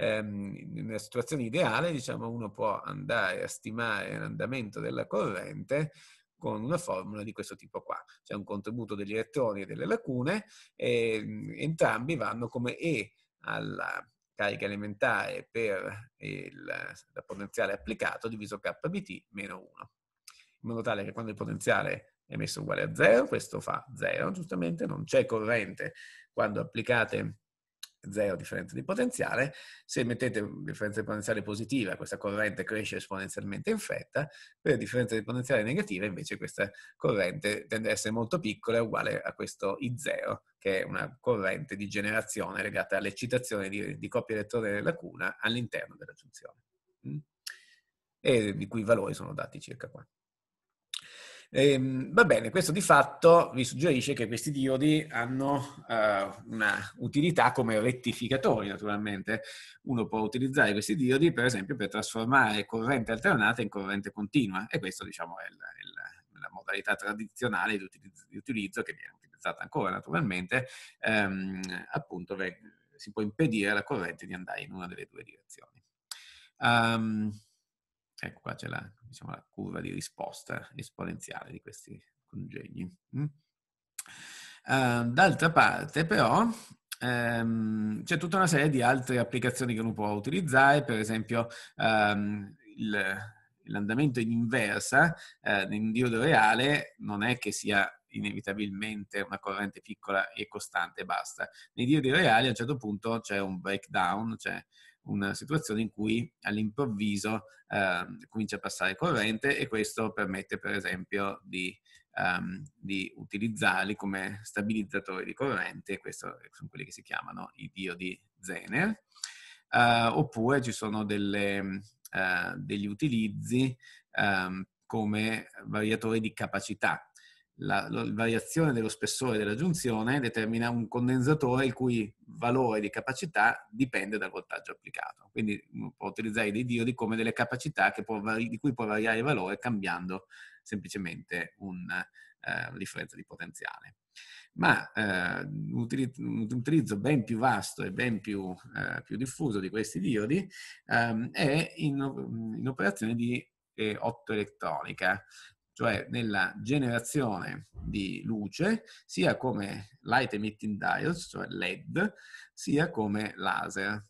Ehm, nella situazione ideale, diciamo, uno può andare a stimare l'andamento della corrente con una formula di questo tipo qua. C'è un contributo degli elettroni e delle lacune e ehm, entrambi vanno come E alla carica elementare per il, la potenziale applicato diviso kBt meno 1. In modo tale che quando il potenziale è messo uguale a 0, questo fa 0, giustamente, non c'è corrente quando applicate zero differenza di potenziale, se mettete differenza di potenziale positiva questa corrente cresce esponenzialmente in fretta, per differenza di potenziale negativa invece questa corrente tende ad essere molto piccola, è uguale a questo I0, che è una corrente di generazione legata all'eccitazione di, di coppie elettrone della cuna all'interno della giunzione, mm? e di cui i valori sono dati circa qua. Ehm, va bene, questo di fatto vi suggerisce che questi diodi hanno eh, una utilità come rettificatori, naturalmente. Uno può utilizzare questi diodi, per esempio, per trasformare corrente alternata in corrente continua, e questo, diciamo, è il, il, la modalità tradizionale di utilizzo, di utilizzo, che viene utilizzata ancora, naturalmente, ehm, appunto, si può impedire alla corrente di andare in una delle due direzioni. Um, Ecco qua c'è la, diciamo, la curva di risposta esponenziale di questi congegni. Mm? Uh, d'altra parte però um, c'è tutta una serie di altre applicazioni che uno può utilizzare, per esempio um, il, l'andamento in inversa eh, in diodo reale non è che sia inevitabilmente una corrente piccola e costante e basta. Nei diodi reali a un certo punto c'è un breakdown, c'è una situazione in cui all'improvviso eh, comincia a passare corrente e questo permette per esempio di, um, di utilizzarli come stabilizzatori di corrente, questi sono quelli che si chiamano i diodi Zener, uh, oppure ci sono delle, uh, degli utilizzi um, come variatori di capacità, la, la, variazione dello spessore della giunzione determina un condensatore il cui valore di capacità dipende dal voltaggio applicato. Quindi mm, può utilizzare dei diodi come delle capacità vari, di cui può variare il valore cambiando semplicemente un, eh, una differenza di potenziale. Ma eh, un utilizzo ben più vasto e ben più, eh, più diffuso di questi diodi ehm, è in, in operazioni di eh, ottoelettronica, cioè nella generazione di luce, sia come light emitting diodes, cioè LED, sia come laser.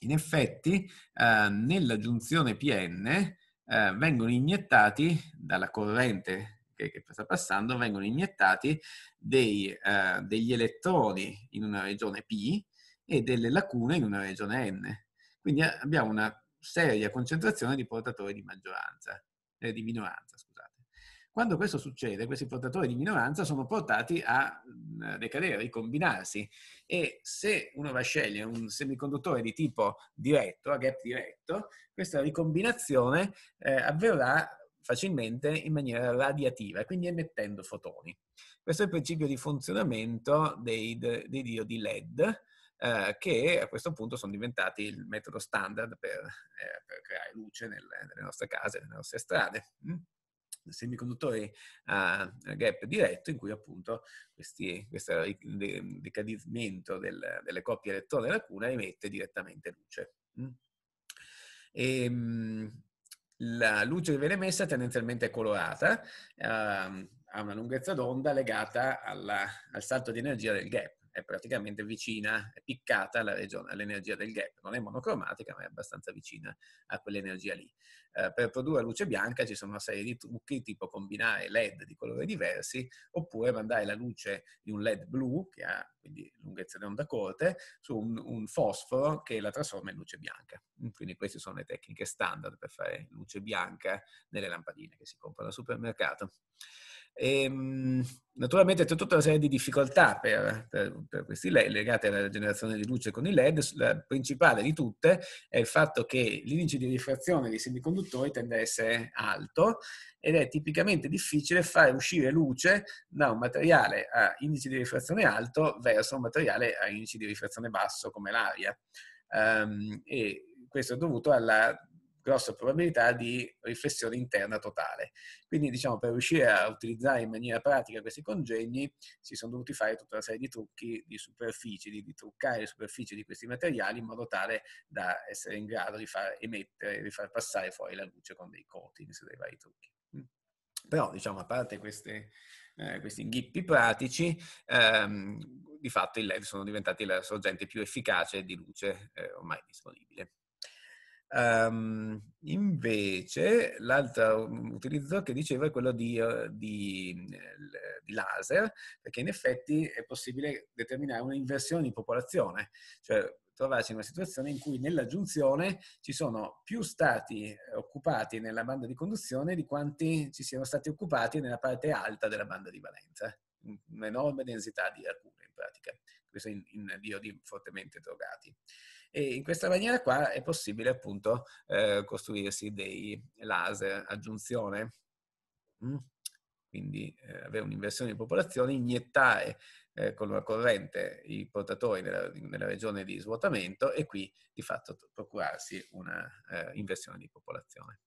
In effetti, eh, nella giunzione PN eh, vengono iniettati dalla corrente che, sta passando, vengono iniettati dei, eh, degli elettroni in una regione P e delle lacune in una regione N. Quindi eh, abbiamo una seria concentrazione di portatori di maggioranza, eh, di minoranza. Scusate. Quando questo succede, questi portatori di minoranza sono portati a decadere, a ricombinarsi e se uno va a scegliere un semiconduttore di tipo diretto, a gap diretto, questa ricombinazione eh, avverrà facilmente in maniera radiativa, quindi emettendo fotoni. Questo è il principio di funzionamento dei, dei diodi LED, eh, che a questo punto sono diventati il metodo standard per, eh, per creare luce nel, nelle nostre case, nelle nostre strade. Mm semiconduttori eh, a gap diretto in cui appunto questi, questo decadimento del, delle coppie elettrone della cuna emette direttamente luce. Mm. E, ehm, la luce che viene emessa tendenzialmente è colorata, ehm, ha una lunghezza d'onda legata alla, al salto di energia del gap è praticamente vicina, è piccata alla regione, all'energia del gap. Non è monocromatica, ma è abbastanza vicina a quell'energia lì. Eh, per produrre luce bianca ci sono una serie di trucchi, tipo combinare LED di colori diversi, oppure mandare la luce di un LED blu, che ha quindi lunghezza onda corte, su un, un fosforo che la trasforma in luce bianca. Quindi queste sono le tecniche standard per fare luce bianca nelle lampadine che si comprano al supermercato. E, ehm, naturalmente c'è tutta una serie di difficoltà per, per, per, questi LED legate alla generazione di luce con i LED. La principale di tutte è il fatto che l'indice di rifrazione dei semiconduttori tende a essere alto ed è tipicamente difficile fare uscire luce da un materiale a indice di rifrazione alto verso un materiale a indice di rifrazione basso come l'aria. Um, e questo è dovuto alla grossa probabilità di riflessione interna totale. Quindi diciamo per riuscire a utilizzare in maniera pratica questi congegni si sono dovuti fare tutta una serie di trucchi di superfici, di, di truccare le superfici di questi materiali in modo tale da essere in grado di far emettere, di far passare fuori la luce con dei coatings, dei vari trucchi. Mm. Però diciamo a parte queste, eh, questi inghippi pratici, ehm, di fatto i LED sono diventati la sorgente più efficace di luce eh, ormai disponibile. Um, invece l'altro mm, utilizzo che dicevo è quello di, eh, di, mm, di, laser, perché in effetti è possibile determinare un'inversione di popolazione, cioè trovarsi in una situazione in cui nella giunzione ci sono più stati occupati nella banda di conduzione di quanti ci siano stati occupati nella parte alta della banda di valenza, un'enorme densità di alcune in pratica, questo in, in diodi fortemente drogati. E in questa maniera qua è possibile appunto eh, costruirsi dei laser aggiunzione. Mm? Quindi eh, avere un'inversione di popolazione, iniettare eh, con una corrente i portatori nella, nella, regione di svuotamento e qui di fatto procurarsi una eh, inversione di popolazione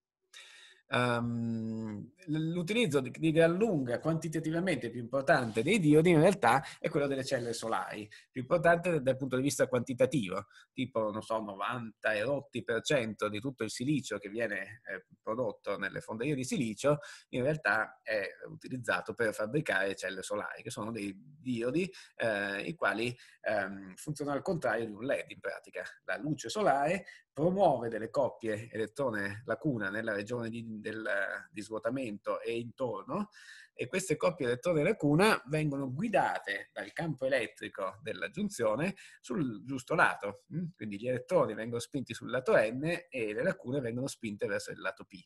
um, l'utilizzo di, di gran lunga quantitativamente più importante dei diodi in realtà è quello delle cellule solari, più importante dal punto di vista quantitativo, tipo non so, 90 e rotti per cento di tutto il silicio che viene eh, prodotto nelle fonderie di silicio in realtà è utilizzato per fabbricare cellule solari, che sono dei diodi eh, i quali ehm, funzionano al contrario di un LED in pratica. La luce solare promuove delle coppie elettrone lacuna nella regione di del, di svuotamento e intorno e queste coppie elettrone-lacuna vengono guidate dal campo elettrico della giunzione sul giusto lato, mm? quindi gli elettroni vengono spinti sul lato N e le lacune vengono spinte verso il lato P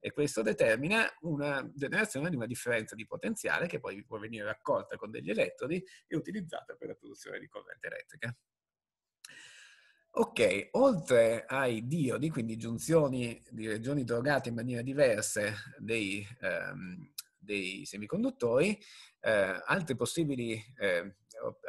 e questo determina una generazione di una differenza di potenziale che poi può venire raccolta con degli elettrodi e utilizzata per la produzione di corrente elettrica. Ok, oltre ai diodi, quindi giunzioni di regioni drogate in maniera diverse dei, ehm, dei semiconduttori, eh, altre possibili eh,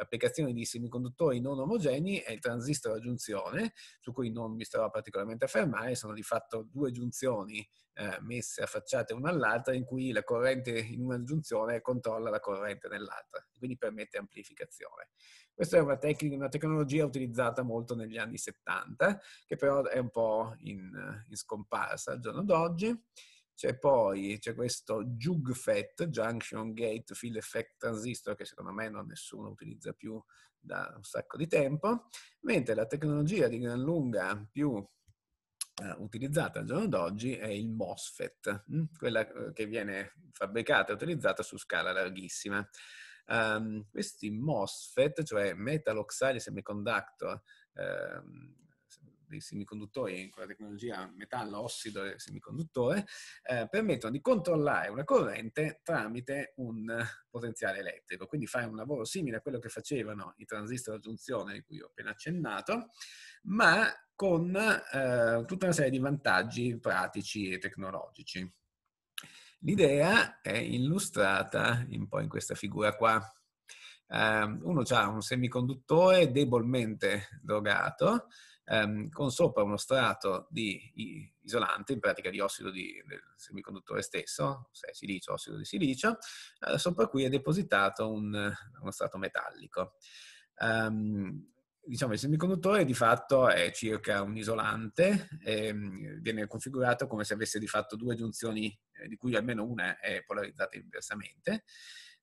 applicazioni di semiconduttori non omogenei è il transistor a giunzione, su cui non mi starò particolarmente a fermare, sono di fatto due giunzioni eh, messe affacciate una all'altra in cui la corrente in una giunzione controlla la corrente nell'altra, quindi permette amplificazione. Questa è una, tec- una tecnologia utilizzata molto negli anni 70, che però è un po' in, in scomparsa al giorno d'oggi. C'è poi c'è questo JugFET, Junction Gate Field Effect Transistor, che secondo me non nessuno utilizza più da un sacco di tempo, mentre la tecnologia di gran lunga più eh, utilizzata al giorno d'oggi è il MOSFET, mm, quella eh, che viene fabbricata e utilizzata su scala larghissima. Um, questi MOSFET, cioè Metal Oxide Semiconductor um, dei semiconduttori e con la tecnologia metallo ossido e semiconduttore, eh, permettono di controllare una corrente tramite un potenziale elettrico. Quindi fare un lavoro simile a quello che facevano i transistor a giunzione di cui ho appena accennato, ma con eh, tutta una serie di vantaggi pratici e tecnologici. L'idea è illustrata un po' in questa figura qua. Um, uno ha un semiconduttore debolmente drogato ehm, con sopra uno strato di isolante, in pratica di ossido di, del semiconduttore stesso, se è silicio, ossido di silicio, eh, sopra cui è depositato un, uno strato metallico. Um, diciamo, il semiconduttore di fatto è circa un isolante, ehm, viene configurato come se avesse di fatto due giunzioni, eh, di cui almeno una è polarizzata inversamente,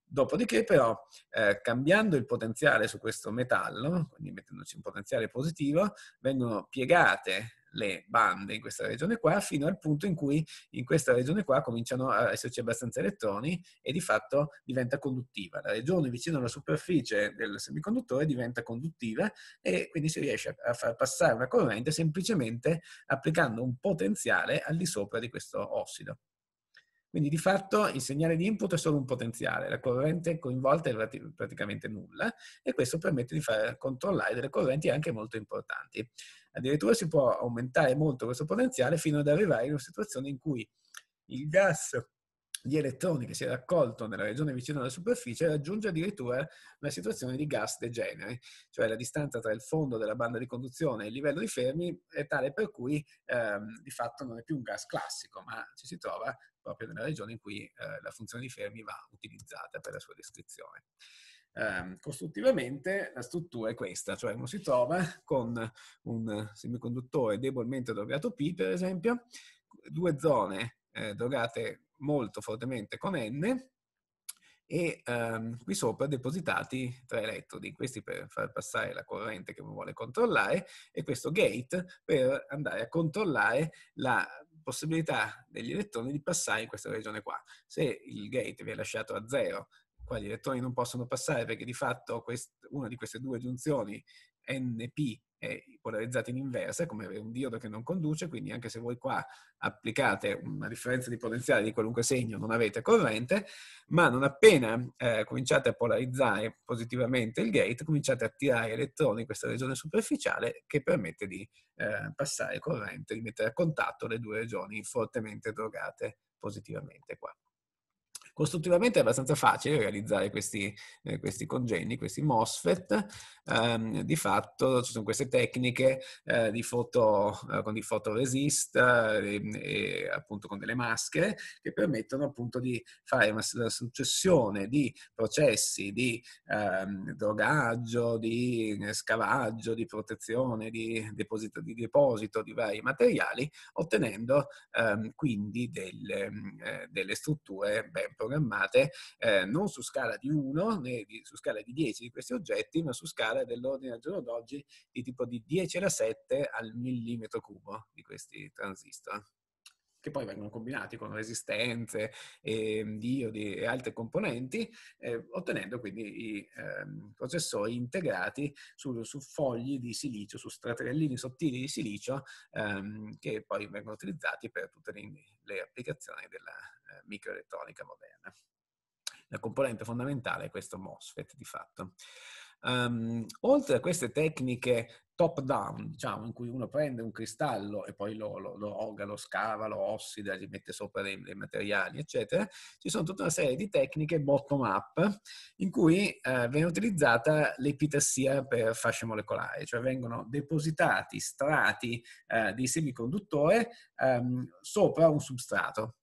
Dopodiché però, eh, cambiando il potenziale su questo metallo, quindi mettendoci un potenziale positivo, vengono piegate le bande in questa regione qua fino al punto in cui in questa regione qua cominciano a esserci abbastanza elettroni e di fatto diventa conduttiva. La regione vicino alla superficie del semiconduttore diventa conduttiva e quindi si riesce a far passare una corrente semplicemente applicando un potenziale al di sopra di questo ossido. Quindi di fatto il segnale di input è solo un potenziale, la corrente coinvolta è praticamente nulla e questo permette di far controllare delle correnti anche molto importanti. Addirittura si può aumentare molto questo potenziale fino ad arrivare in una situazione in cui il gas di elettroni che si è raccolto nella regione vicina alla superficie raggiunge addirittura una situazione di gas degenere, cioè la distanza tra il fondo della banda di conduzione e il livello di fermi è tale per cui ehm, di fatto non è più un gas classico, ma ci si trova proprio nella regione in cui eh, la funzione di Fermi va utilizzata per la sua descrizione. Eh, costruttivamente la struttura è questa, cioè uno si trova con un semiconduttore debolmente drogato P, per esempio, due zone eh, drogate molto fortemente con N e ehm, qui sopra depositati tre elettrodi, questi per far passare la corrente che uno vuole controllare e questo gate per andare a controllare la possibilità degli elettroni di passare in questa regione qua. Se il gate viene lasciato a zero, qua gli elettroni non possono passare perché di fatto una di queste due giunzioni NP eh, polarizzati in inversa, come un diodo che non conduce, quindi anche se voi qua applicate una differenza di potenziale di qualunque segno non avete corrente, ma non appena eh, cominciate a polarizzare positivamente il gate, cominciate a tirare elettroni in questa regione superficiale che permette di eh, passare corrente, di mettere a contatto le due regioni fortemente drogate positivamente qua. Costruttivamente è abbastanza facile realizzare questi, eh, questi congegni, questi MOSFET. Um, di fatto ci sono queste tecniche eh, di foto, eh, con il fotoresist eh, e, e, appunto con delle maschere che permettono appunto di fare una, una successione di processi di ehm, drogaggio, di eh, scavaggio, di protezione, di deposito di, deposito di vari materiali, ottenendo ehm, quindi delle, mm, eh, delle strutture ben programmate eh, non su scala di 1 né di, su scala di 10 di questi oggetti, ma su scala dell'ordine al giorno d'oggi di tipo di 10 alla 7 al millimetro cubo di questi transistor che poi vengono combinati con resistenze, e ehm, diodi e altre componenti, eh, ottenendo quindi i ehm, processori integrati su, su, fogli di silicio, su straterellini sottili di silicio, ehm, che poi vengono utilizzati per tutte le, le applicazioni della, eh, microelettronica moderna. La componente fondamentale è questo MOSFET di fatto. Um, oltre a queste tecniche top down, diciamo, in cui uno prende un cristallo e poi lo, lo, lo oga, lo scava, lo ossida, gli mette sopra dei materiali, eccetera, ci sono tutta una serie di tecniche bottom up in cui eh, viene utilizzata l'epitassia per fasce molecolari, cioè vengono depositati strati eh, di semiconduttore ehm, sopra un substrato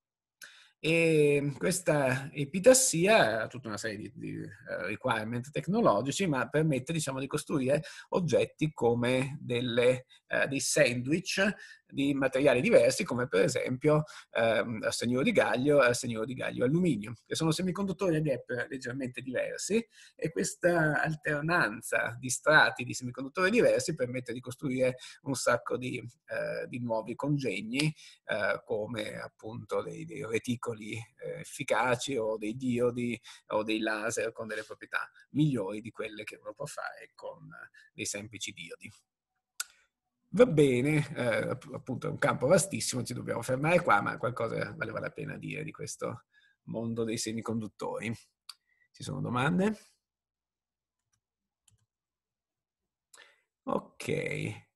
e questa epitassia ha tutta una serie di, di eh, requirement tecnologici, ma permette diciamo, di costruire oggetti come delle eh, dei sandwich di materiali diversi come per esempio ehm, segnolo di gaglio, segnolo di gaglio alluminio, che sono semiconduttori a gap leggermente diversi e questa alternanza di strati di semiconduttori diversi permette di costruire un sacco di, eh, di nuovi congegni eh, come appunto dei, dei reticoli eh, efficaci o dei diodi o dei laser con delle proprietà migliori di quelle che uno può fare con dei semplici diodi. Va bene, eh, appunto è un campo vastissimo, ci dobbiamo fermare qua, ma qualcosa valeva la pena dire di questo mondo dei semiconduttori. Ci sono domande? Ok,